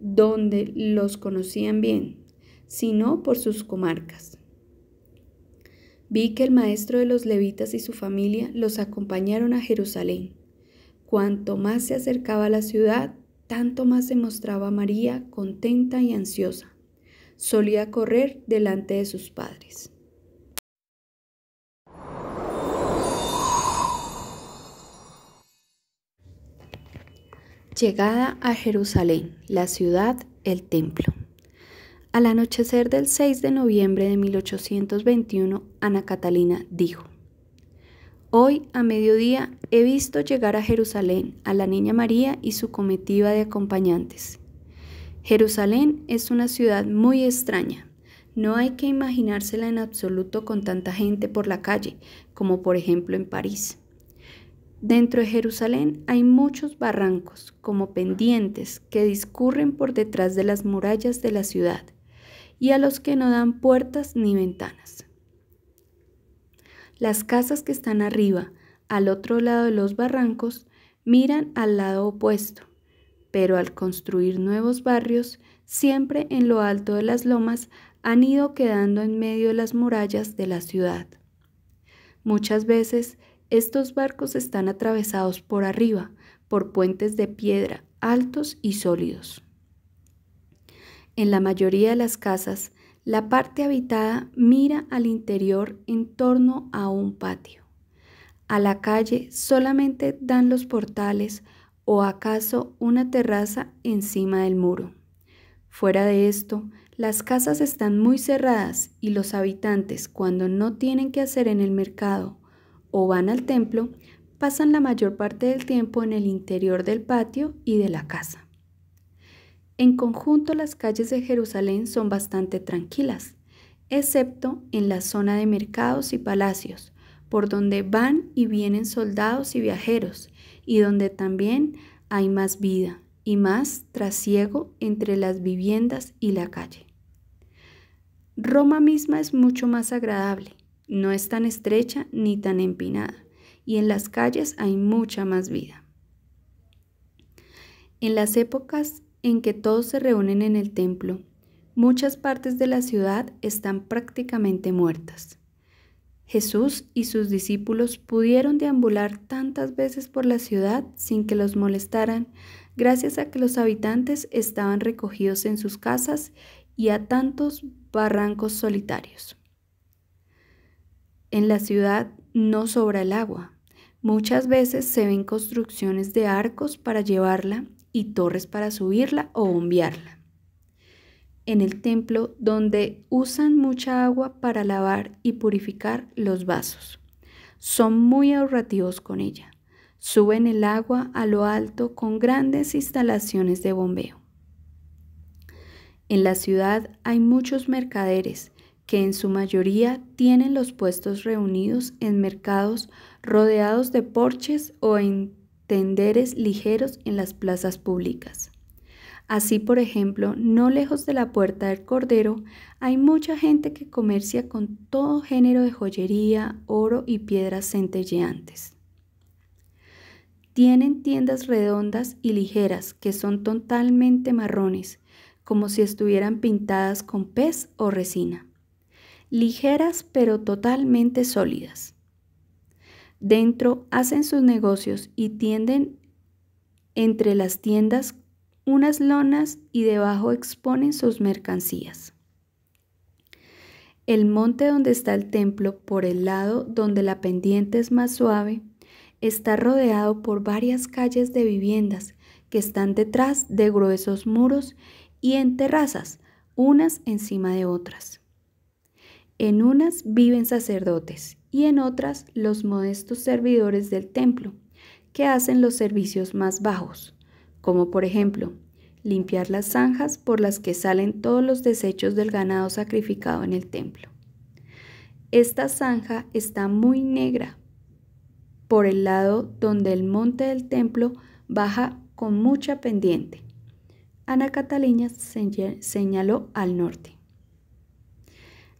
donde los conocían bien, sino por sus comarcas. Vi que el maestro de los levitas y su familia los acompañaron a Jerusalén. Cuanto más se acercaba a la ciudad, tanto más se mostraba María contenta y ansiosa. Solía correr delante de sus padres. Llegada a Jerusalén, la ciudad, el templo. Al anochecer del 6 de noviembre de 1821, Ana Catalina dijo, Hoy a mediodía he visto llegar a Jerusalén a la Niña María y su comitiva de acompañantes. Jerusalén es una ciudad muy extraña. No hay que imaginársela en absoluto con tanta gente por la calle, como por ejemplo en París. Dentro de Jerusalén hay muchos barrancos, como pendientes, que discurren por detrás de las murallas de la ciudad, y a los que no dan puertas ni ventanas. Las casas que están arriba, al otro lado de los barrancos, miran al lado opuesto, pero al construir nuevos barrios, siempre en lo alto de las lomas, han ido quedando en medio de las murallas de la ciudad. Muchas veces estos barcos están atravesados por arriba por puentes de piedra altos y sólidos. En la mayoría de las casas, la parte habitada mira al interior en torno a un patio. A la calle solamente dan los portales o acaso una terraza encima del muro. Fuera de esto, las casas están muy cerradas y los habitantes, cuando no tienen que hacer en el mercado o van al templo, pasan la mayor parte del tiempo en el interior del patio y de la casa. En conjunto las calles de Jerusalén son bastante tranquilas, excepto en la zona de mercados y palacios, por donde van y vienen soldados y viajeros, y donde también hay más vida y más trasiego entre las viviendas y la calle. Roma misma es mucho más agradable, no es tan estrecha ni tan empinada y en las calles hay mucha más vida. En las épocas en que todos se reúnen en el templo, muchas partes de la ciudad están prácticamente muertas. Jesús y sus discípulos pudieron deambular tantas veces por la ciudad sin que los molestaran, gracias a que los habitantes estaban recogidos en sus casas y a tantos barrancos solitarios. En la ciudad no sobra el agua. Muchas veces se ven construcciones de arcos para llevarla y torres para subirla o bombearla. En el templo donde usan mucha agua para lavar y purificar los vasos. Son muy ahorrativos con ella. Suben el agua a lo alto con grandes instalaciones de bombeo. En la ciudad hay muchos mercaderes que en su mayoría tienen los puestos reunidos en mercados rodeados de porches o en tenderes ligeros en las plazas públicas. Así, por ejemplo, no lejos de la Puerta del Cordero hay mucha gente que comercia con todo género de joyería, oro y piedras centelleantes. Tienen tiendas redondas y ligeras que son totalmente marrones, como si estuvieran pintadas con pez o resina ligeras pero totalmente sólidas. Dentro hacen sus negocios y tienden entre las tiendas unas lonas y debajo exponen sus mercancías. El monte donde está el templo, por el lado donde la pendiente es más suave, está rodeado por varias calles de viviendas que están detrás de gruesos muros y en terrazas, unas encima de otras. En unas viven sacerdotes y en otras los modestos servidores del templo, que hacen los servicios más bajos, como por ejemplo limpiar las zanjas por las que salen todos los desechos del ganado sacrificado en el templo. Esta zanja está muy negra por el lado donde el monte del templo baja con mucha pendiente. Ana Catalina señaló al norte.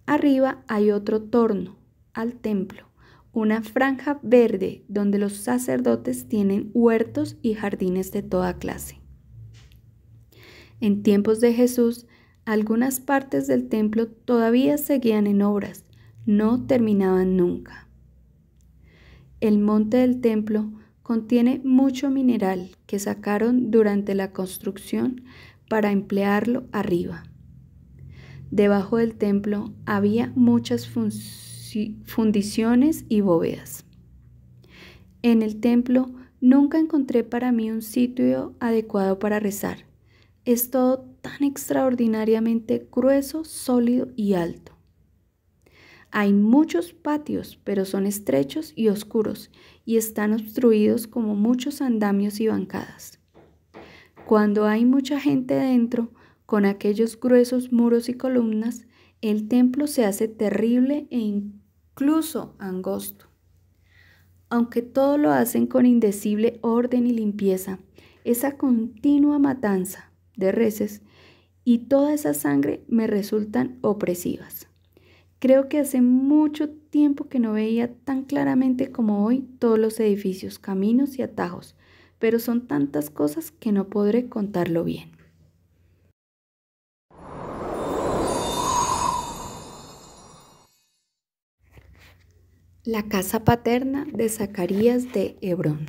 Arriba hay otro torno al templo, una franja verde donde los sacerdotes tienen huertos y jardines de toda clase. En tiempos de Jesús, algunas partes del templo todavía seguían en obras, no terminaban nunca. El monte del templo contiene mucho mineral que sacaron durante la construcción para emplearlo arriba. Debajo del templo había muchas fundiciones y bóvedas. En el templo nunca encontré para mí un sitio adecuado para rezar. Es todo tan extraordinariamente grueso, sólido y alto. Hay muchos patios, pero son estrechos y oscuros y están obstruidos como muchos andamios y bancadas. Cuando hay mucha gente dentro, con aquellos gruesos muros y columnas, el templo se hace terrible e incluso angosto. Aunque todo lo hacen con indecible orden y limpieza, esa continua matanza de reces y toda esa sangre me resultan opresivas. Creo que hace mucho tiempo que no veía tan claramente como hoy todos los edificios, caminos y atajos, pero son tantas cosas que no podré contarlo bien. La casa paterna de Zacarías de Hebrón.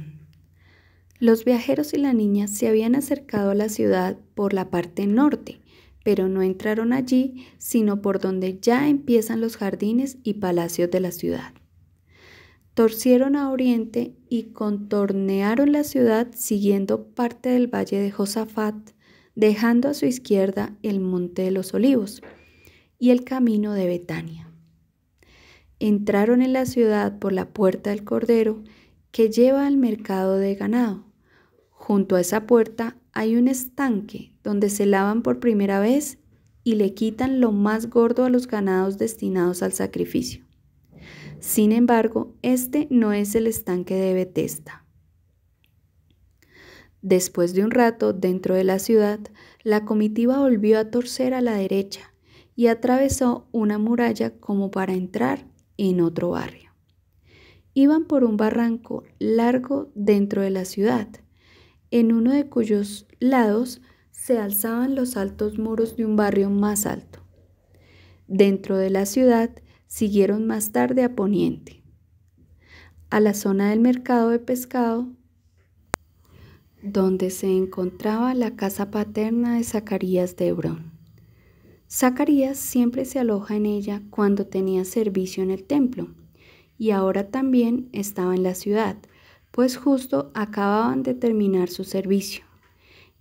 Los viajeros y la niña se habían acercado a la ciudad por la parte norte, pero no entraron allí sino por donde ya empiezan los jardines y palacios de la ciudad. Torcieron a oriente y contornearon la ciudad siguiendo parte del valle de Josafat, dejando a su izquierda el monte de los olivos y el camino de Betania entraron en la ciudad por la puerta del Cordero que lleva al mercado de ganado. Junto a esa puerta hay un estanque donde se lavan por primera vez y le quitan lo más gordo a los ganados destinados al sacrificio. Sin embargo, este no es el estanque de Bethesda. Después de un rato dentro de la ciudad, la comitiva volvió a torcer a la derecha y atravesó una muralla como para entrar en otro barrio. Iban por un barranco largo dentro de la ciudad, en uno de cuyos lados se alzaban los altos muros de un barrio más alto. Dentro de la ciudad siguieron más tarde a Poniente, a la zona del mercado de pescado, donde se encontraba la casa paterna de Zacarías de Hebrón. Zacarías siempre se aloja en ella cuando tenía servicio en el templo, y ahora también estaba en la ciudad, pues justo acababan de terminar su servicio,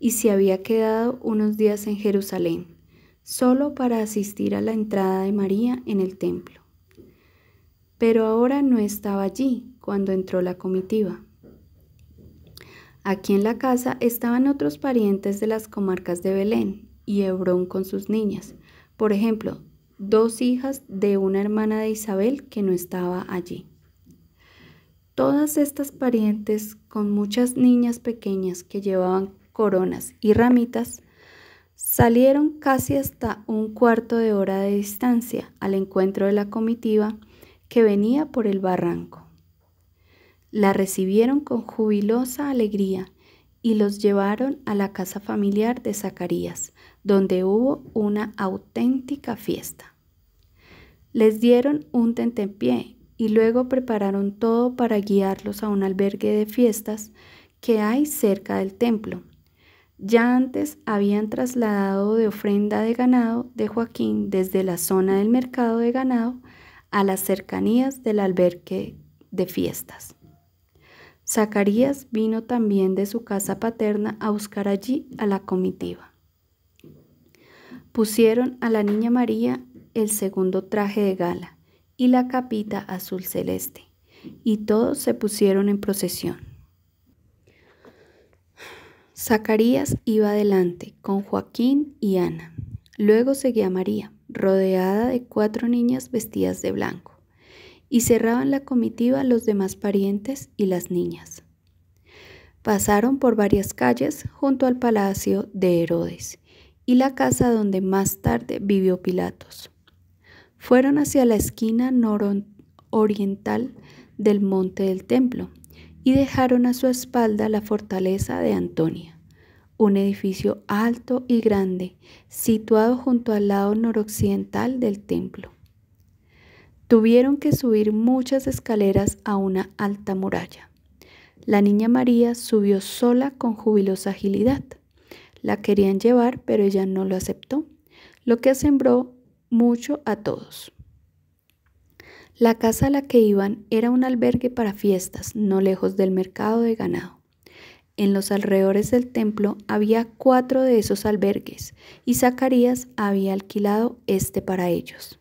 y se había quedado unos días en Jerusalén, solo para asistir a la entrada de María en el templo. Pero ahora no estaba allí cuando entró la comitiva. Aquí en la casa estaban otros parientes de las comarcas de Belén y Hebrón con sus niñas. Por ejemplo, dos hijas de una hermana de Isabel que no estaba allí. Todas estas parientes, con muchas niñas pequeñas que llevaban coronas y ramitas, salieron casi hasta un cuarto de hora de distancia al encuentro de la comitiva que venía por el barranco. La recibieron con jubilosa alegría y los llevaron a la casa familiar de Zacarías, donde hubo una auténtica fiesta. Les dieron un tentempié y luego prepararon todo para guiarlos a un albergue de fiestas que hay cerca del templo. Ya antes habían trasladado de ofrenda de ganado de Joaquín desde la zona del mercado de ganado a las cercanías del albergue de fiestas. Zacarías vino también de su casa paterna a buscar allí a la comitiva. Pusieron a la niña María el segundo traje de gala y la capita azul celeste, y todos se pusieron en procesión. Zacarías iba adelante con Joaquín y Ana. Luego seguía María, rodeada de cuatro niñas vestidas de blanco, y cerraban la comitiva los demás parientes y las niñas. Pasaron por varias calles junto al palacio de Herodes, y la casa donde más tarde vivió Pilatos. Fueron hacia la esquina nororiental del monte del templo y dejaron a su espalda la fortaleza de Antonia, un edificio alto y grande situado junto al lado noroccidental del templo. Tuvieron que subir muchas escaleras a una alta muralla. La niña María subió sola con jubilosa agilidad la querían llevar, pero ella no lo aceptó, lo que asombró mucho a todos. La casa a la que iban era un albergue para fiestas, no lejos del mercado de ganado. En los alrededores del templo había cuatro de esos albergues y Zacarías había alquilado este para ellos.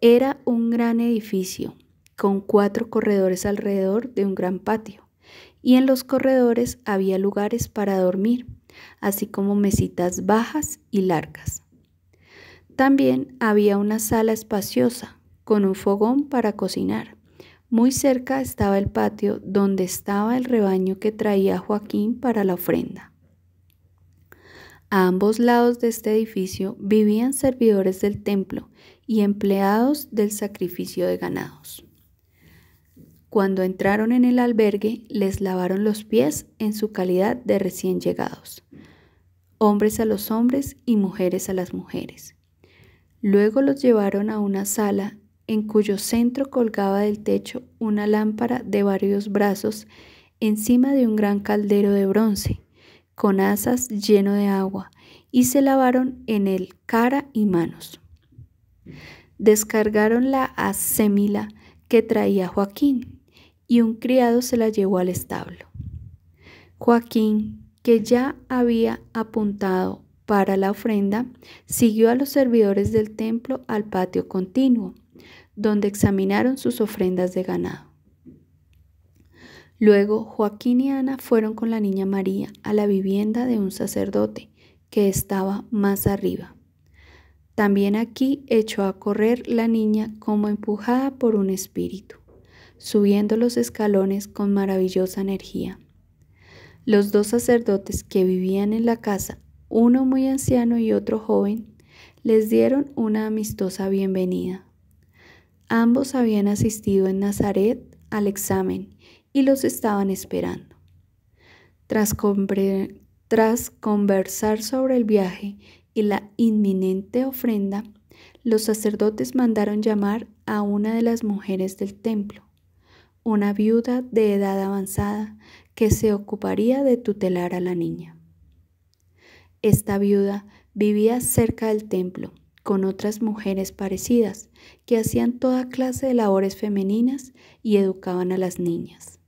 Era un gran edificio, con cuatro corredores alrededor de un gran patio, y en los corredores había lugares para dormir, así como mesitas bajas y largas. También había una sala espaciosa con un fogón para cocinar. Muy cerca estaba el patio donde estaba el rebaño que traía Joaquín para la ofrenda. A ambos lados de este edificio vivían servidores del templo y empleados del sacrificio de ganados. Cuando entraron en el albergue, les lavaron los pies en su calidad de recién llegados hombres a los hombres y mujeres a las mujeres. Luego los llevaron a una sala en cuyo centro colgaba del techo una lámpara de varios brazos encima de un gran caldero de bronce, con asas lleno de agua, y se lavaron en él cara y manos. Descargaron la asémila que traía Joaquín, y un criado se la llevó al establo. Joaquín, que ya había apuntado para la ofrenda, siguió a los servidores del templo al patio continuo, donde examinaron sus ofrendas de ganado. Luego Joaquín y Ana fueron con la niña María a la vivienda de un sacerdote que estaba más arriba. También aquí echó a correr la niña como empujada por un espíritu, subiendo los escalones con maravillosa energía. Los dos sacerdotes que vivían en la casa, uno muy anciano y otro joven, les dieron una amistosa bienvenida. Ambos habían asistido en Nazaret al examen y los estaban esperando. Tras, conversar sobre el viaje y la inminente ofrenda, los sacerdotes mandaron llamar a una de las mujeres del templo, una viuda de edad avanzada que se ocuparía de tutelar a la niña. Esta viuda vivía cerca del templo con otras mujeres parecidas que hacían toda clase de labores femeninas y educaban a las niñas.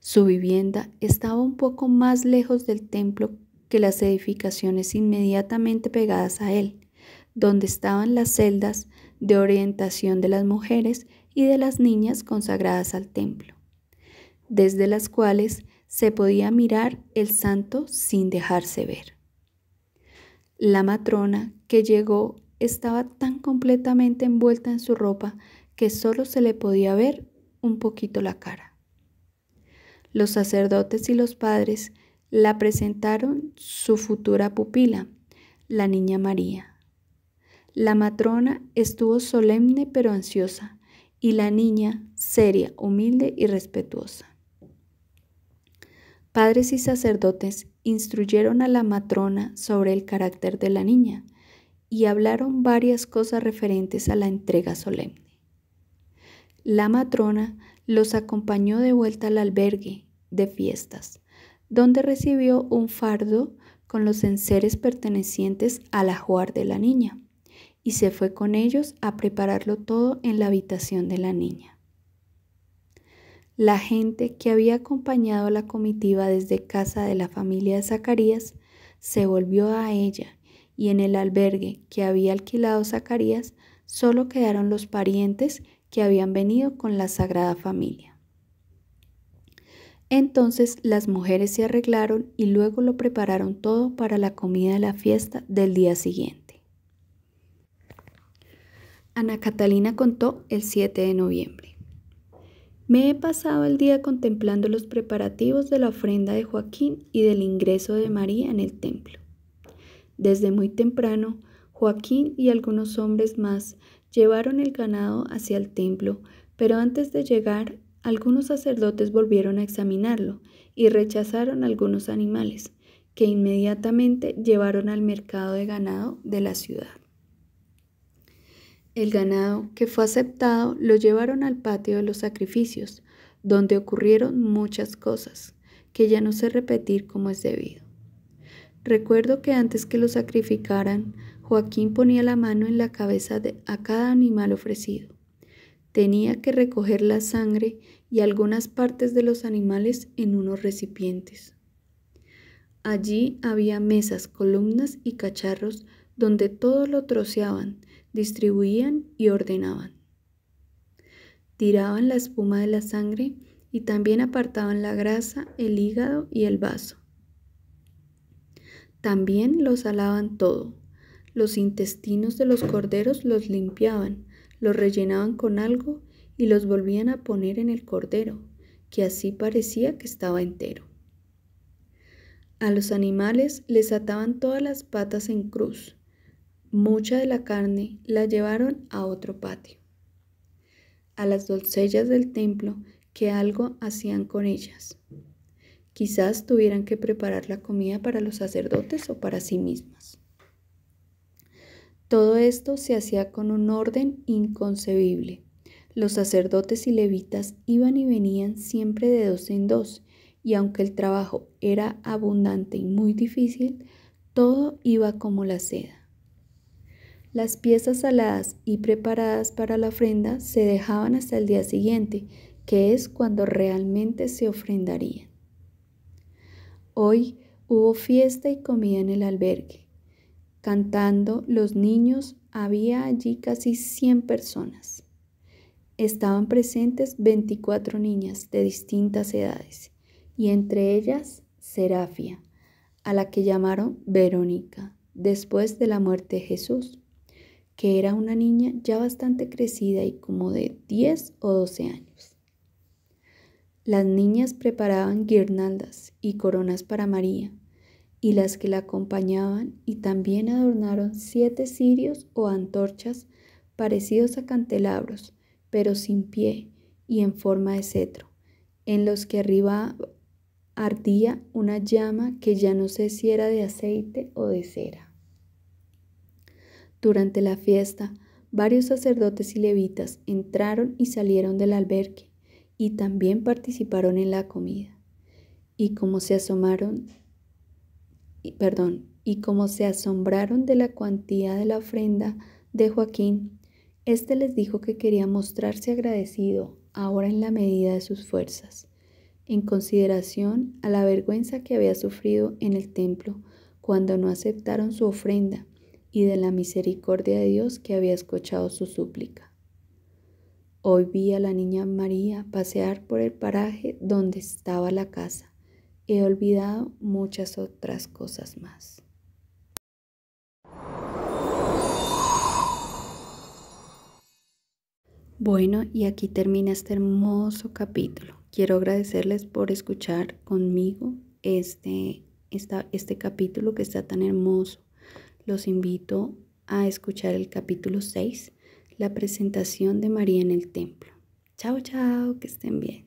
Su vivienda estaba un poco más lejos del templo que las edificaciones inmediatamente pegadas a él, donde estaban las celdas de orientación de las mujeres y de las niñas consagradas al templo desde las cuales se podía mirar el santo sin dejarse ver. La matrona que llegó estaba tan completamente envuelta en su ropa que solo se le podía ver un poquito la cara. Los sacerdotes y los padres la presentaron su futura pupila, la niña María. La matrona estuvo solemne pero ansiosa y la niña seria, humilde y respetuosa. Padres y sacerdotes instruyeron a la matrona sobre el carácter de la niña y hablaron varias cosas referentes a la entrega solemne. La matrona los acompañó de vuelta al albergue de fiestas, donde recibió un fardo con los enseres pertenecientes al ajuar de la niña, y se fue con ellos a prepararlo todo en la habitación de la niña la gente que había acompañado a la comitiva desde casa de la familia de Zacarías se volvió a ella y en el albergue que había alquilado Zacarías solo quedaron los parientes que habían venido con la Sagrada Familia. Entonces las mujeres se arreglaron y luego lo prepararon todo para la comida de la fiesta del día siguiente. Ana Catalina contó el 7 de noviembre. Me he pasado el día contemplando los preparativos de la ofrenda de Joaquín y del ingreso de María en el templo. Desde muy temprano, Joaquín y algunos hombres más llevaron el ganado hacia el templo, pero antes de llegar, algunos sacerdotes volvieron a examinarlo y rechazaron algunos animales, que inmediatamente llevaron al mercado de ganado de la ciudad. El ganado que fue aceptado lo llevaron al patio de los sacrificios, donde ocurrieron muchas cosas que ya no sé repetir como es debido. Recuerdo que antes que lo sacrificaran, Joaquín ponía la mano en la cabeza de a cada animal ofrecido. Tenía que recoger la sangre y algunas partes de los animales en unos recipientes. Allí había mesas, columnas y cacharros donde todo lo troceaban, distribuían y ordenaban. Tiraban la espuma de la sangre y también apartaban la grasa, el hígado y el vaso. También los alaban todo. Los intestinos de los corderos los limpiaban, los rellenaban con algo y los volvían a poner en el cordero, que así parecía que estaba entero. A los animales les ataban todas las patas en cruz Mucha de la carne la llevaron a otro patio, a las doncellas del templo que algo hacían con ellas. Quizás tuvieran que preparar la comida para los sacerdotes o para sí mismas. Todo esto se hacía con un orden inconcebible. Los sacerdotes y levitas iban y venían siempre de dos en dos, y aunque el trabajo era abundante y muy difícil, todo iba como la seda. Las piezas saladas y preparadas para la ofrenda se dejaban hasta el día siguiente, que es cuando realmente se ofrendarían. Hoy hubo fiesta y comida en el albergue. Cantando los niños había allí casi 100 personas. Estaban presentes 24 niñas de distintas edades y entre ellas Serafia, a la que llamaron Verónica después de la muerte de Jesús que era una niña ya bastante crecida y como de 10 o 12 años. Las niñas preparaban guirnaldas y coronas para María, y las que la acompañaban y también adornaron siete cirios o antorchas parecidos a cantelabros, pero sin pie y en forma de cetro, en los que arriba ardía una llama que ya no sé si era de aceite o de cera. Durante la fiesta, varios sacerdotes y levitas entraron y salieron del albergue y también participaron en la comida. Y como se asomaron, perdón, y como se asombraron de la cuantía de la ofrenda de Joaquín, éste les dijo que quería mostrarse agradecido ahora en la medida de sus fuerzas, en consideración a la vergüenza que había sufrido en el templo cuando no aceptaron su ofrenda y de la misericordia de Dios que había escuchado su súplica. Hoy vi a la niña María pasear por el paraje donde estaba la casa. He olvidado muchas otras cosas más. Bueno, y aquí termina este hermoso capítulo. Quiero agradecerles por escuchar conmigo este, este capítulo que está tan hermoso los invito a escuchar el capítulo 6, la presentación de María en el templo. Chao, chao, que estén bien.